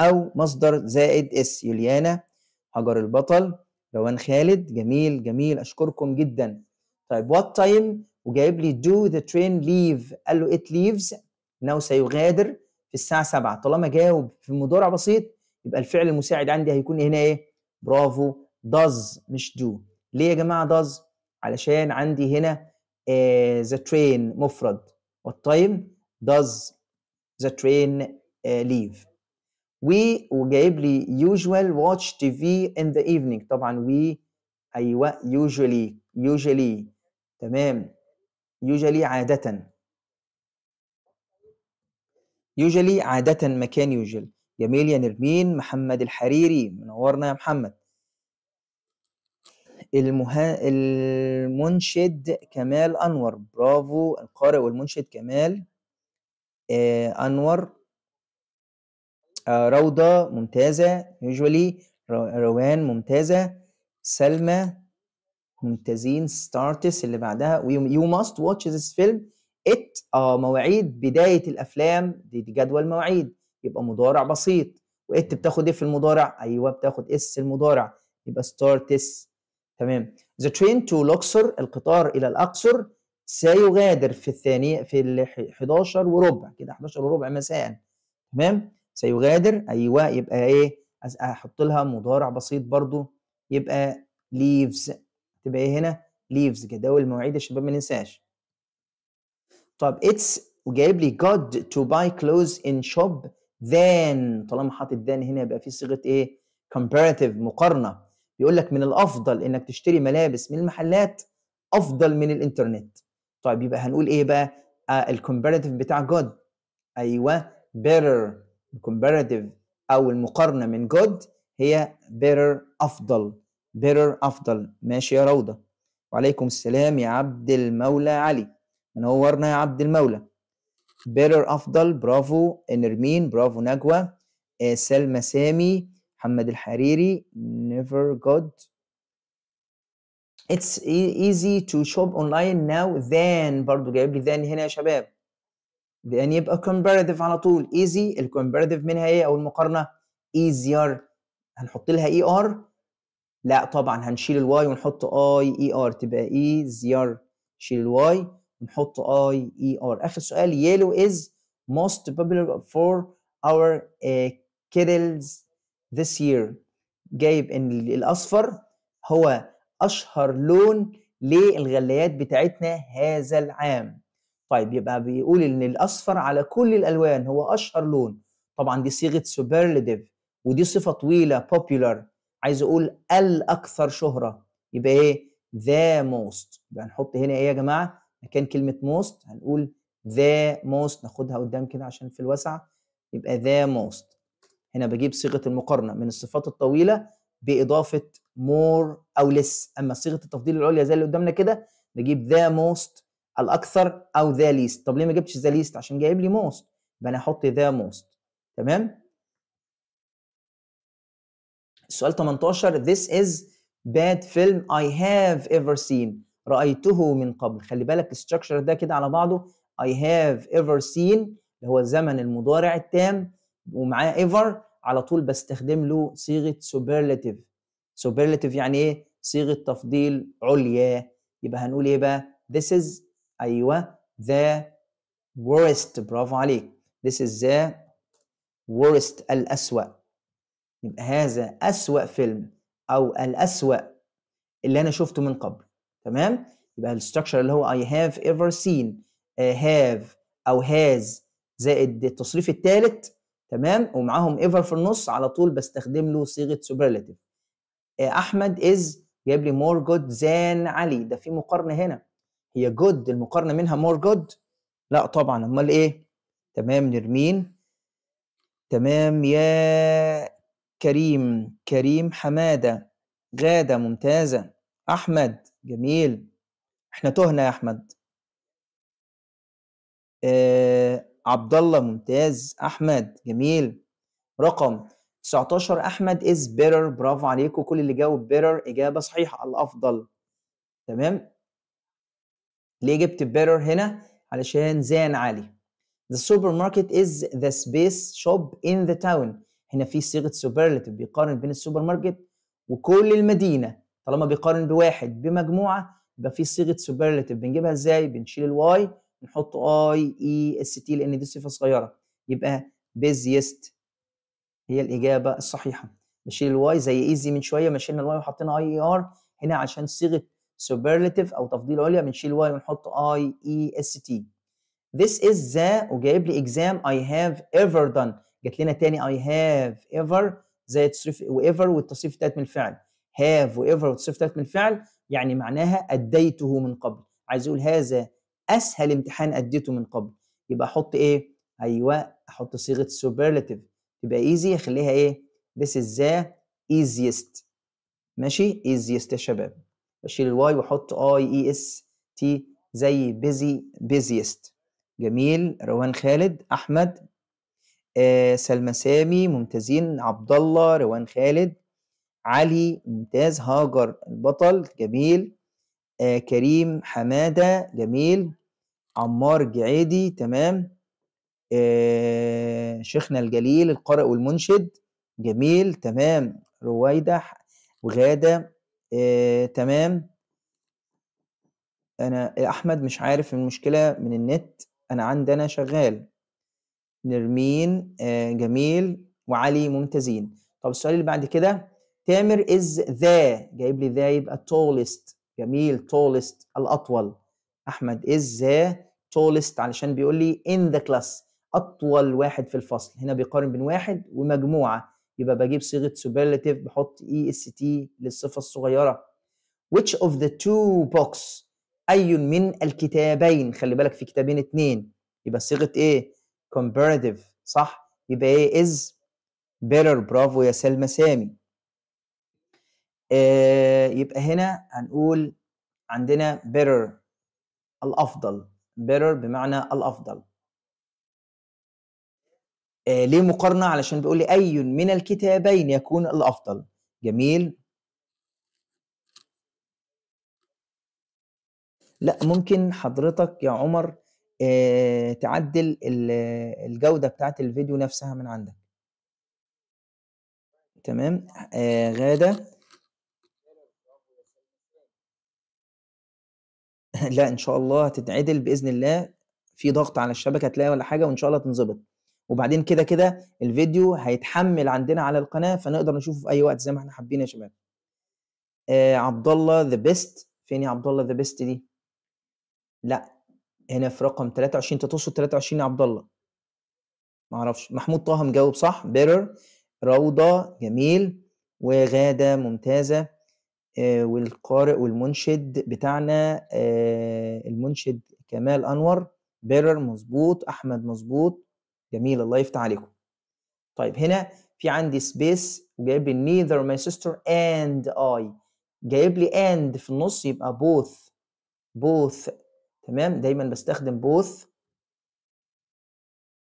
A: او مصدر زائد اس يوليانا هجر البطل روان خالد جميل جميل اشكركم جدا طيب وات تايم وجايب لي دو ذا ترين ليف قال له ات ليفز انه سيغادر في الساعه 7 طالما جاوب في مضارع بسيط يبقى الفعل المساعد عندي هيكون هنا ايه برافو داز مش دو ليه يا جماعه داز علشان عندي هنا ذا آه، ترين مفرد والتايم داز ذا ترين ليف و وجايب لي يوجوال واتش تي في ان ذا ايفنينج طبعا وي ايوه يوجوالي يوجوالي تمام يوجوالي عاده يوجوالي عاده مكان يوجوال جميل يا نرمين محمد الحريري منورنا يا محمد المها... المنشد كمال انور برافو القارئ والمنشد كمال آه انور آه، روضة ممتازة يوجولي روان ممتازة سلمى ممتازين ستارتس اللي بعدها يو ماست واتش ذيس فيلم ات اه مواعيد بداية الأفلام دي, دي جدول مواعيد يبقى مضارع بسيط وات بتاخد ايه في المضارع؟ ايوه بتاخد اس المضارع يبقى ستارتس تمام ذا ترين تو لوكسر القطار إلى الأقصر سيغادر في الثانية في ال 11 وربع كده 11 وربع مساء تمام سيغادر ايوه يبقى ايه احط لها مضارع بسيط برضو يبقى leaves تبقى ايه هنا leaves جداول المواعيد يا شباب ما ننساش طب اتس وجايب لي got to buy clothes in shop then طالما حاطط ذان هنا يبقى في صيغه ايه comparative مقارنه بيقول لك من الافضل انك تشتري ملابس من المحلات افضل من الانترنت طيب يبقى هنقول ايه بقى آه الكومباريتيف بتاع جود ايوه better الكومباريتيف او المقارنه من جود هي بيرر افضل بيرر افضل ماشي يا روضه وعليكم السلام يا عبد المولى علي منورنا يا عبد المولى بيرر افضل برافو انرمين برافو نجوى آه، سلمى سامي محمد الحريري never good it's e-, easy to shop online now than برضو جايب لي than هنا يا شباب بان يبقى كومباريتيف على طول ايزي الكومباريتيف منها ايه او المقارنه ايزير هنحط لها اي e ار لا طبعا هنشيل الواي ونحط اي اي ار تبقى ايزير شيل الواي ونحط اي اي ار اخر سؤال يلو از most popular for our uh, آه، kettles this year جايب ان الاصفر هو اشهر لون للغلايات بتاعتنا هذا العام طيب يبقى بيقول ان الاصفر على كل الالوان هو اشهر لون طبعا دي صيغه سوبرليتيف ودي صفه طويله بوبيولار عايز اقول الاكثر شهره يبقى ايه ذا موست يبقى نحط هنا ايه يا جماعه مكان كلمه موست هنقول ذا موست ناخدها قدام كده عشان في الوسع يبقى ذا موست هنا بجيب صيغه المقارنه من الصفات الطويله باضافه مور او لس اما صيغه التفضيل العليا زي اللي قدامنا كده بجيب ذا موست الاكثر او ذا ليست طب ليه ما جبتش ذا ليست عشان جايب لي موست يبقى انا هحط ذا موست تمام السؤال 18 this is bad film I have ever seen رأيته من قبل خلي بالك الاستراكشر ده كده على بعضه I have ever seen اللي هو الزمن المضارع التام ومعاه ever على طول بستخدم له صيغة superlative superlative يعني ايه صيغة تفضيل عليا يبقى هنقول ايه بقى this is ايوه the worst برافو عليك this is the worst الأسوأ يبقى هذا أسوأ فيلم أو الأسوأ اللي أنا شفته من قبل تمام يبقى الستراكشر اللي هو I have ever seen I have أو has زائد التصريف الثالث تمام ومعاهم ever في النص على طول بستخدم له صيغة superlative آه، أحمد از جاب لي more good than علي ده في مقارنة هنا هي جود المقارنه منها مور جود لا طبعا امال ايه تمام نرمين تمام يا كريم كريم حماده غاده ممتازه احمد جميل احنا تهنا يا احمد آه عبد الله ممتاز احمد جميل رقم 19 احمد از بيرر برافو عليكم كل اللي جاوب بيرر اجابه صحيحه الافضل تمام ليه جبت بيرر هنا علشان زان عالي the supermarket is the space shop in the town هنا في صيغه superlative بيقارن بين السوبر ماركت وكل المدينه طالما بيقارن بواحد بمجموعه يبقى في صيغه superlative بنجيبها ازاي بنشيل الواي نحط اي اي اس تي لان دي صفه صغيره يبقى busiest هي الاجابه الصحيحه نشيل الواي زي ايزي من شويه ما شلنا الواي وحطينا اي ار e هنا عشان صيغه superlative او تفضيل عليا بنشيل واي ونحط اي اي اس تي this is the وجايب لي exam I have ever done جات لنا تاني I have ever زي تصريف وever والتصريف التالت من الفعل have وever والتصريف التالت من الفعل يعني معناها أديته من قبل عايز أقول هذا أسهل امتحان أديته من قبل يبقى أحط إيه؟ أيوه أحط صيغة superlative تبقى easy أخليها إيه؟ this is the easiest ماشي easiest يا شباب بشيل الواي واحط اي اي اس تي زي بيزي بيزيست جميل روان خالد احمد آه سلمى سامي ممتازين عبد الله روان خالد علي ممتاز هاجر البطل جميل آه كريم حماده جميل عمار جعيدي تمام آه شيخنا الجليل القارئ والمنشد جميل تمام رويدة وغادة إيه تمام انا احمد مش عارف المشكله من النت انا عندي انا شغال نرمين آه، جميل وعلي ممتازين طب السؤال اللي بعد كده تامر از ذا جايب لي ذا يبقى tallest جميل tallest الاطول احمد از ذا tallest علشان بيقول لي in the class اطول واحد في الفصل هنا بيقارن بين واحد ومجموعه يبقى بجيب صيغه سوبرلاتيف بحط اي اس تي للصفه الصغيره which of the two books اي من الكتابين خلي بالك في كتابين اتنين يبقى صيغه ايه comparative صح يبقى ايه is better برافو يا سلمى سامي آه يبقى هنا هنقول عندنا better الافضل better بمعنى الافضل آه ليه مقارنه علشان بيقول لي اي من الكتابين يكون الافضل جميل لا ممكن حضرتك يا عمر آه تعدل الجوده بتاعت الفيديو نفسها من عندك تمام آه غاده لا ان شاء الله هتتعدل باذن الله في ضغط على الشبكه تلاقي ولا حاجه وان شاء الله تنظبط وبعدين كده كده الفيديو هيتحمل عندنا على القناه فنقدر نشوفه في اي وقت زي ما احنا حابين يا شباب آه عبد الله ذا بيست فين يا عبد الله ذا بيست دي لا هنا في رقم 23 انت تقصد 23 يا عبد الله ما اعرفش محمود طه مجاوب صح بيرر روضه جميل وغاده ممتازه آه والقارئ والمنشد بتاعنا آه المنشد كمال انور بيرر مظبوط احمد مظبوط جميل الله يفتح عليكم طيب هنا في عندي سبيس وجايب لي neither my sister and I جايب لي and في النص يبقى both both تمام دايما بستخدم both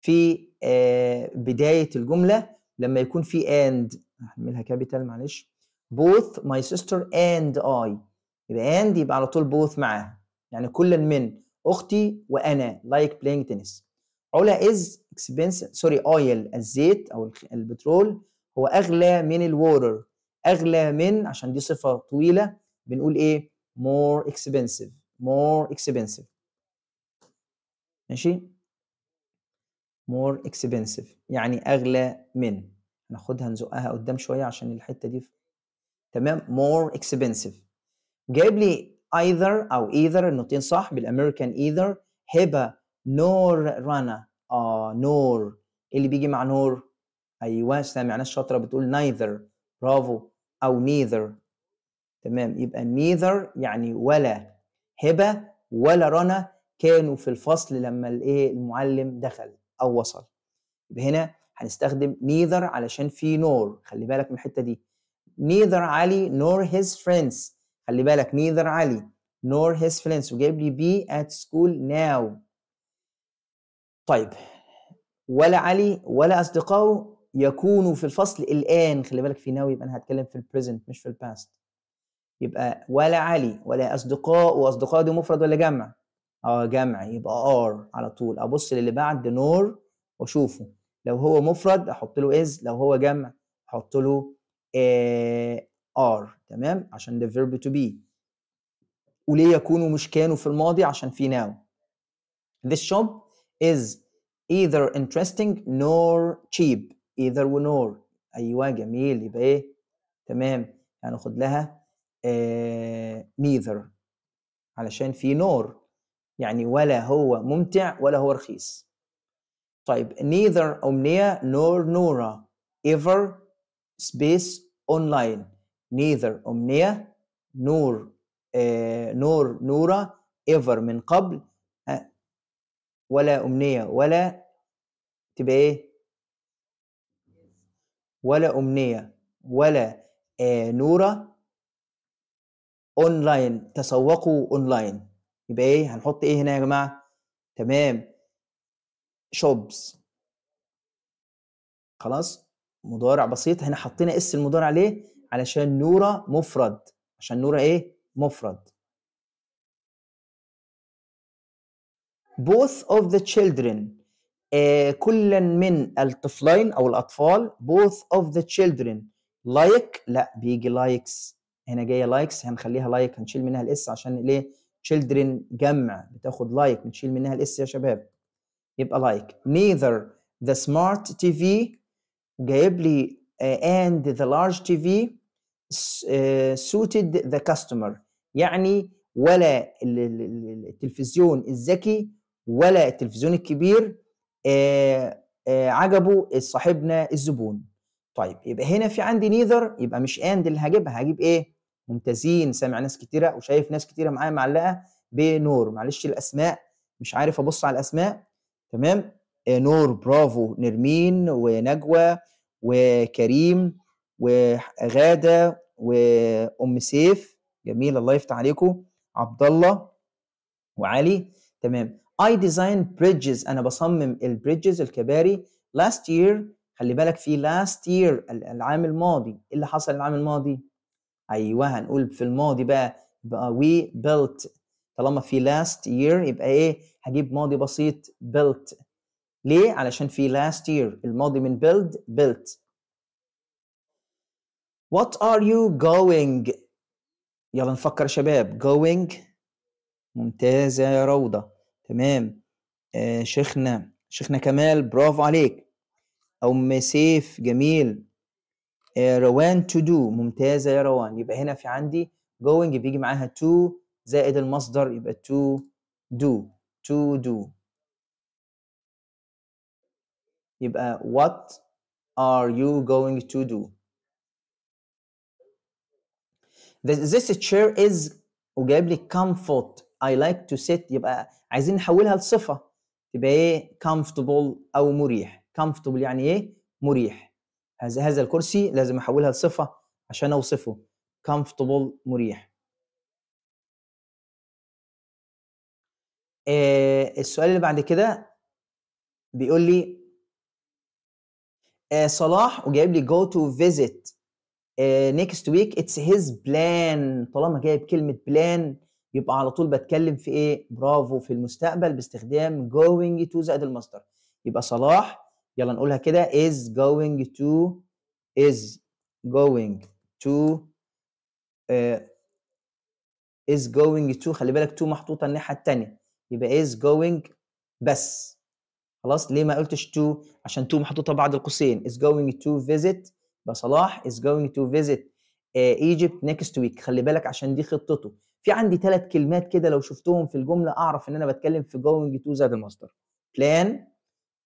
A: في آه بداية الجملة لما يكون في and هعملها كابيتال معلش both my sister and I يبقى and يبقى على طول both معاها يعني كل من أختي وأنا like playing tennis علا از اكسبنس سوري اويل الزيت او البترول هو اغلى من الوتر اغلى من عشان دي صفه طويله بنقول ايه more expensive more expensive ماشي more expensive يعني اغلى من ناخدها نزقها قدام شويه عشان الحته دي تمام more expensive جايب لي ايذر او ايذر النوتين صح بالامريكان ايذر هبه نور رانا اه نور ايه اللي بيجي مع نور ايوه سامعنا شاطره بتقول نايذر برافو او نيذر تمام يبقى نيذر يعني ولا هبه ولا رنا كانوا في الفصل لما الايه المعلم دخل او وصل يبقى هنا هنستخدم نيذر علشان في نور خلي بالك من الحته دي نيذر علي نور هيز فريندز خلي بالك نيذر علي نور هيز فريندز وجايب لي بي ات سكول ناو طيب ولا علي ولا اصدقائه يكونوا في الفصل الان خلي بالك في ناوي يبقى انا هتكلم في البريزنت مش في الباست يبقى ولا علي ولا اصدقاء واصدقاء دي مفرد ولا جمع اه جمع يبقى ار على طول ابص للي بعد نور واشوفه لو هو مفرد احط له از لو هو جمع احط له ار آه، تمام عشان ده فيرب تو بي وليه يكونوا مش كانوا في الماضي عشان في ناو this shop is either interesting nor cheap either nor ايوه جميل يبقى ايه تمام هناخد لها آه neither علشان في نور يعني ولا هو ممتع ولا هو رخيص طيب neither أمنية nor نورا ever space online neither أمنية نور آه نور نورا ever من قبل ولا أمنية ولا تبقى إيه؟ ولا أمنية ولا آه نورة أونلاين تسوقوا أونلاين يبقى إيه؟ هنحط إيه هنا يا جماعة؟ تمام شوبس خلاص مضارع بسيط هنا حطينا اس المضارع ليه؟ علشان نورة مفرد عشان نورة إيه؟ مفرد both of the children آه، كلا من الطفلين او الاطفال both of the children like لا بيجي likes هنا جايه likes هنخليها لايك like. هنشيل منها الاس عشان ليه children جمع بتاخد لايك like. بنشيل منها الاس يا شباب يبقى لايك like. neither the smart TV جايب لي uh, and the large TV uh, آه، suited the customer يعني ولا التلفزيون الذكي ولا التلفزيون الكبير آه، آه، عجبه صاحبنا الزبون طيب يبقى هنا في عندي نيذر يبقى مش اند اللي هجيبها هجيب ايه ممتازين سامع ناس كتيره وشايف ناس كتيره معايا معلقه بنور معلش الاسماء مش عارف ابص على الاسماء تمام آه، نور برافو نرمين ونجوى وكريم وغاده وام سيف جميل الله يفتح عليكم عبد الله وعلي تمام I design bridges انا بصمم البريدجز الكباري last year خلي بالك في last year العام الماضي ايه اللي حصل العام الماضي ايوه هنقول في الماضي بقى we built طالما في last year يبقى ايه هجيب ماضي بسيط built ليه علشان في last year الماضي من build built what are you going يلا نفكر شباب going ممتازة يا روضة تمام آه شيخنا شيخنا كمال برافو عليك ام سيف جميل آه روان تو دو ممتازه يا روان يبقى هنا في عندي going بيجي معاها to زائد المصدر يبقى to do to do يبقى what are you going to do this chair is وجايب لي comfort I like to sit يبقى عايزين نحولها لصفه تبقى ايه كومفورتبل او مريح كومفورتبل يعني ايه مريح هذا هذا الكرسي لازم احولها لصفه عشان اوصفه كومفورتبل مريح آه السؤال اللي بعد كده بيقول لي آه صلاح وجايب لي go to visit آه، next week it's his plan طالما جايب كلمه plan يبقى على طول بتكلم في ايه برافو في المستقبل باستخدام going to زائد المصدر يبقى صلاح يلا نقولها كده is going to is going to uh, is going to خلي بالك to محطوطه الناحيه الثانيه يبقى is going بس خلاص ليه ما قلتش to عشان to محطوطه بعد القوسين is going to visit يبقى صلاح is going to visit uh, Egypt next week خلي بالك عشان دي خطته في عندي ثلاث كلمات كده لو شفتهم في الجمله اعرف ان انا بتكلم في جوينج تو زاد المصدر بلان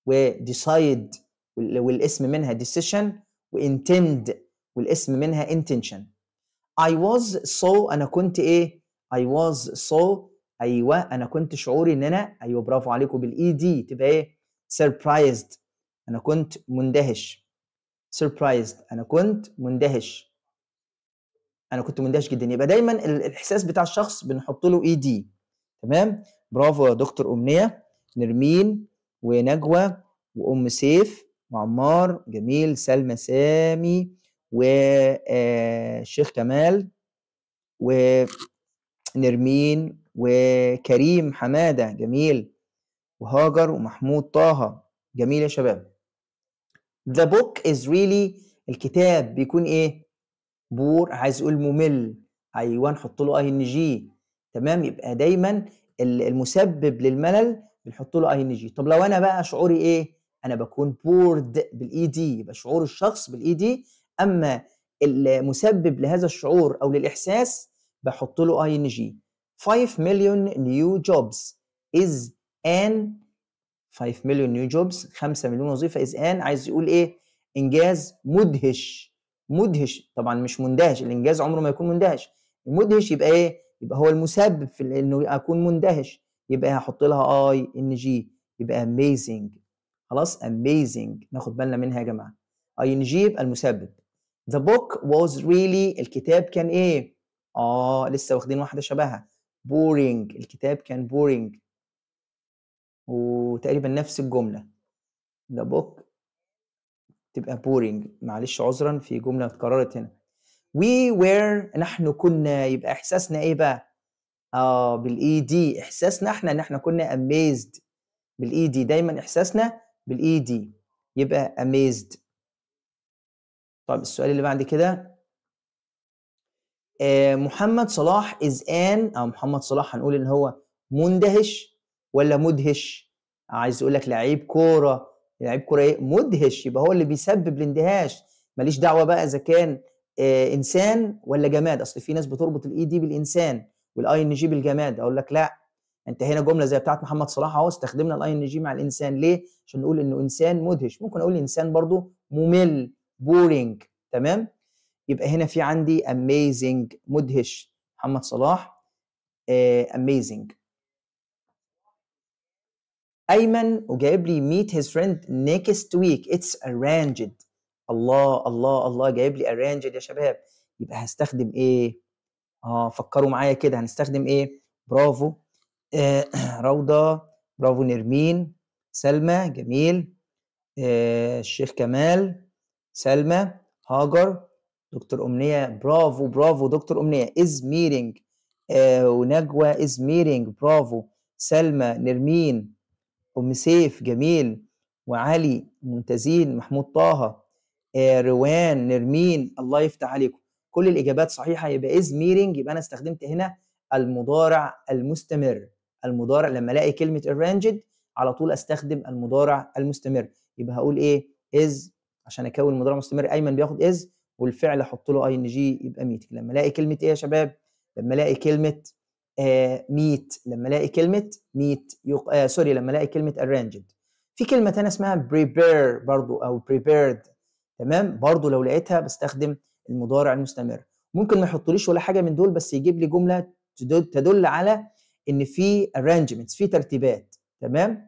A: وديسايد والاسم منها ديسيشن وانتند والاسم منها انتنشن I was so انا كنت ايه I was so ايوه انا كنت شعوري ان انا ايوه برافو عليكم بالاي دي تبقى ايه surprised انا كنت مندهش surprised انا كنت مندهش انا كنت مندهش جدا يبقى دايما الاحساس بتاع الشخص بنحط له اي e دي تمام برافو يا دكتور امنيه نرمين ونجوى وام سيف وعمار جميل سلمى سامي وشيخ آه، كمال ونرمين وكريم حماده جميل وهاجر ومحمود طه جميل يا شباب The book is really الكتاب بيكون ايه؟ بور عايز يقول ممل ايوه نحط له اي آه ان جي تمام يبقى دايما المسبب للملل بنحط له اي آه ان جي طب لو انا بقى شعوري ايه انا بكون بورد بالاي دي يبقى شعور الشخص بالاي دي اما المسبب لهذا الشعور او للاحساس بحط له اي آه ان جي 5 مليون نيو جوبز از ان 5 مليون نيو جوبز 5 مليون وظيفه از ان عايز يقول ايه انجاز مدهش مدهش طبعا مش مندهش الانجاز عمره ما يكون مندهش المدهش يبقى ايه يبقى هو المسبب في انه اكون مندهش يبقى هحط لها اي ان جي يبقى اميزنج خلاص اميزنج ناخد بالنا منها يا جماعه اي ان جي يبقى المسبب ذا بوك واز ريلي الكتاب كان ايه اه لسه واخدين واحده شبهها بورينج الكتاب كان بورينج وتقريبا نفس الجمله ذا بوك تبقى بورينج معلش عذرا في جمله اتكررت هنا وي وير نحن كنا يبقى احساسنا ايه بقى اه بالاي دي e احساسنا احنا ان احنا كنا اميزد بالاي دي دايما احساسنا بالاي دي e يبقى اميزد طيب السؤال اللي بعد كده آه محمد صلاح از ان او محمد صلاح هنقول ان هو مندهش ولا مدهش عايز يقول لك لعيب كوره لعيب كره مدهش يبقى هو اللي بيسبب الاندهاش ماليش دعوه بقى اذا كان آه انسان ولا جماد اصل في ناس بتربط الاي دي e بالانسان والاي ان جي بالجماد اقول لك لا انت هنا جمله زي بتاعت محمد صلاح اهو استخدمنا الاي ان جي مع الانسان ليه عشان نقول انه انسان مدهش ممكن اقول انسان برضو ممل بورينج تمام يبقى هنا في عندي اميزنج مدهش محمد صلاح اميزنج آه، ايمن وجايب لي ميت هيز فريند نيكست ويك اتس ارانجد الله الله الله جايب لي ارانجد يا شباب يبقى هستخدم ايه اه فكروا معايا كده هنستخدم ايه برافو آه روضه برافو نرمين سلمى جميل آه الشيخ كمال سلمى هاجر دكتور امنيه برافو برافو دكتور امنيه از ميرينج آه ونجوى از ميرينج برافو سلمى نرمين ام سيف جميل وعلي منتزين محمود طه آه، روان نرمين الله يفتح عليكم كل الاجابات صحيحه يبقى از ميرنج يبقى انا استخدمت هنا المضارع المستمر المضارع لما الاقي كلمه arranged على طول استخدم المضارع المستمر يبقى هقول ايه از عشان اكون مضارع مستمر ايمن بياخد از والفعل احط له اي ان جي يبقى ميتنج لما الاقي كلمه ايه يا شباب لما الاقي كلمه ميت لما الاقي كلمه ميت يق... آه سوري لما الاقي كلمه arranged في كلمه ثانيه اسمها prepare برضو او prepared تمام برضو لو لقيتها بستخدم المضارع المستمر ممكن ما يحطوليش ولا حاجه من دول بس يجيب لي جمله تدل, تدل على ان في arrangements في ترتيبات تمام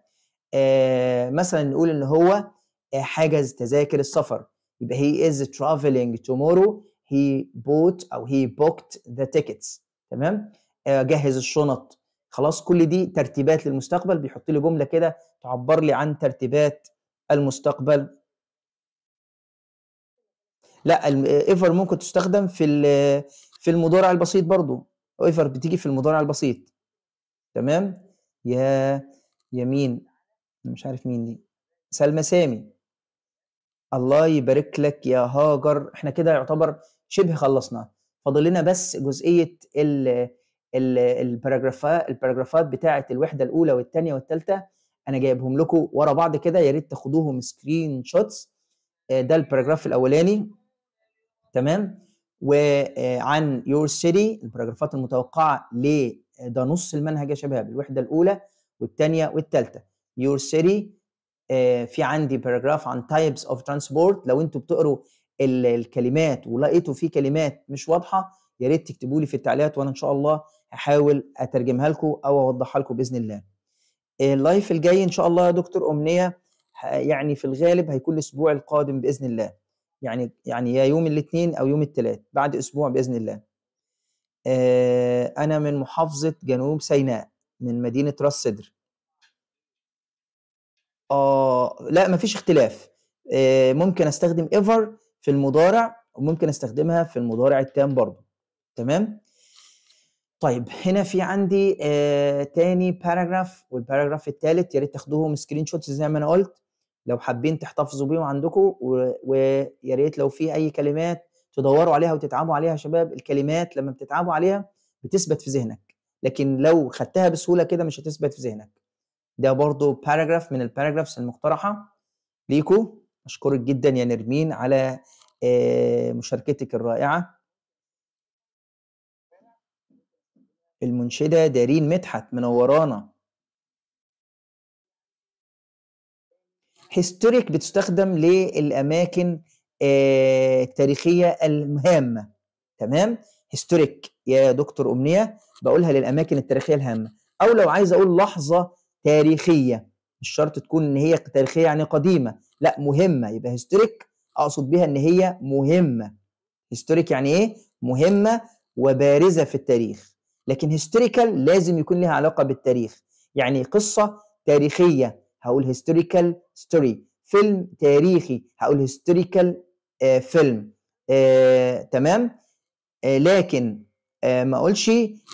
A: آه مثلا نقول ان هو آه، حجز تذاكر السفر يبقى he is traveling tomorrow he bought او he booked the tickets تمام آه، جهز الشنط خلاص كل دي ترتيبات للمستقبل بيحط لي جمله كده تعبر لي عن ترتيبات المستقبل لا ايفر ممكن تستخدم في في المضارع البسيط برضو ايفر بتيجي في المضارع البسيط تمام يا يمين مش عارف مين دي سلمى سامي الله يبارك لك يا هاجر احنا كده يعتبر شبه خلصنا فاضل لنا بس جزئيه الباراجرافات الباراجرافات بتاعه الوحده الاولى والثانيه والثالثه انا جايبهم لكم ورا بعض كده يا ريت تاخدوهم سكرين شوتس آه، ده الباراجراف الاولاني تمام وعن يور سيتي الباراجرافات المتوقعه ل آه، ده نص المنهج يا شباب الوحده الاولى والثانيه والثالثه يور سيتي آه، في عندي باراجراف عن تايبس اوف ترانسبورت لو انتوا بتقروا الكلمات ولقيتوا في كلمات مش واضحه يا ريت تكتبوا لي في التعليقات وانا ان شاء الله هحاول اترجمها لكم او اوضحها لكم باذن الله آه، اللايف الجاي ان شاء الله يا دكتور امنيه يعني في الغالب هيكون الاسبوع القادم باذن الله يعني يعني يا يوم الاثنين او يوم الثلاث بعد اسبوع باذن الله آه، انا من محافظه جنوب سيناء من مدينه راس سدر اه لا مفيش اختلاف آه، ممكن استخدم ايفر في المضارع وممكن استخدمها في المضارع التام برضه تمام طيب هنا في عندي آه تاني باراجراف والباراجراف الثالث يا ريت تاخدوهم سكرين شوتس زي ما انا قلت لو حابين تحتفظوا بيهم عندكم ويا ريت لو في اي كلمات تدوروا عليها وتتعبوا عليها يا شباب الكلمات لما بتتعبوا عليها بتثبت في ذهنك لكن لو خدتها بسهوله كده مش هتثبت في ذهنك ده برضو باراجراف من الباراجرافس المقترحه ليكو اشكرك جدا يا نرمين على آه، مشاركتك الرائعه المنشدة دارين مدحت منورانا هيستوريك بتستخدم للأماكن آه، التاريخية الهامة تمام هيستوريك يا دكتور أمنية بقولها للأماكن التاريخية الهامة أو لو عايز أقول لحظة تاريخية مش شرط تكون إن هي تاريخية يعني قديمة لا مهمة يبقى هيستوريك أقصد بها إن هي مهمة هيستوريك يعني إيه مهمة وبارزة في التاريخ لكن هيستوريكال لازم يكون لها علاقه بالتاريخ يعني قصه تاريخيه هقول هيستوريكال ستوري فيلم تاريخي هقول هيستوريكال آه، فيلم آه، تمام آه لكن آه ما اقولش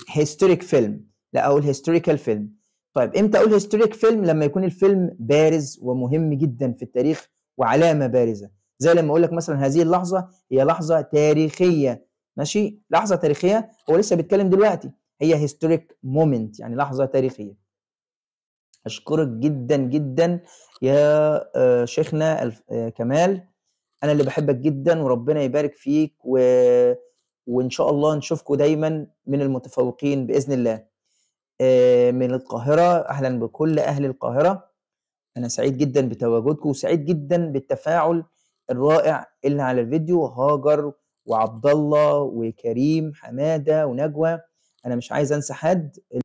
A: هيستوريك فيلم لا اقول هيستوريكال فيلم طيب امتى اقول هيستوريك فيلم لما يكون الفيلم بارز ومهم جدا في التاريخ وعلامه بارزه زي لما اقول لك مثلا هذه اللحظه هي لحظه تاريخيه ماشي لحظه تاريخيه هو لسه بيتكلم دلوقتي هي هيستوريك مومنت يعني لحظه تاريخيه اشكرك جدا جدا يا آه، شيخنا آه، كمال انا اللي بحبك جدا وربنا يبارك فيك و... وان شاء الله نشوفكم دايما من المتفوقين باذن الله آه، من القاهره اهلا بكل اهل القاهره انا سعيد جدا بتواجدكم وسعيد جدا بالتفاعل الرائع اللي على الفيديو هاجر وعبد الله وكريم حماده ونجوى انا مش عايز انسى حد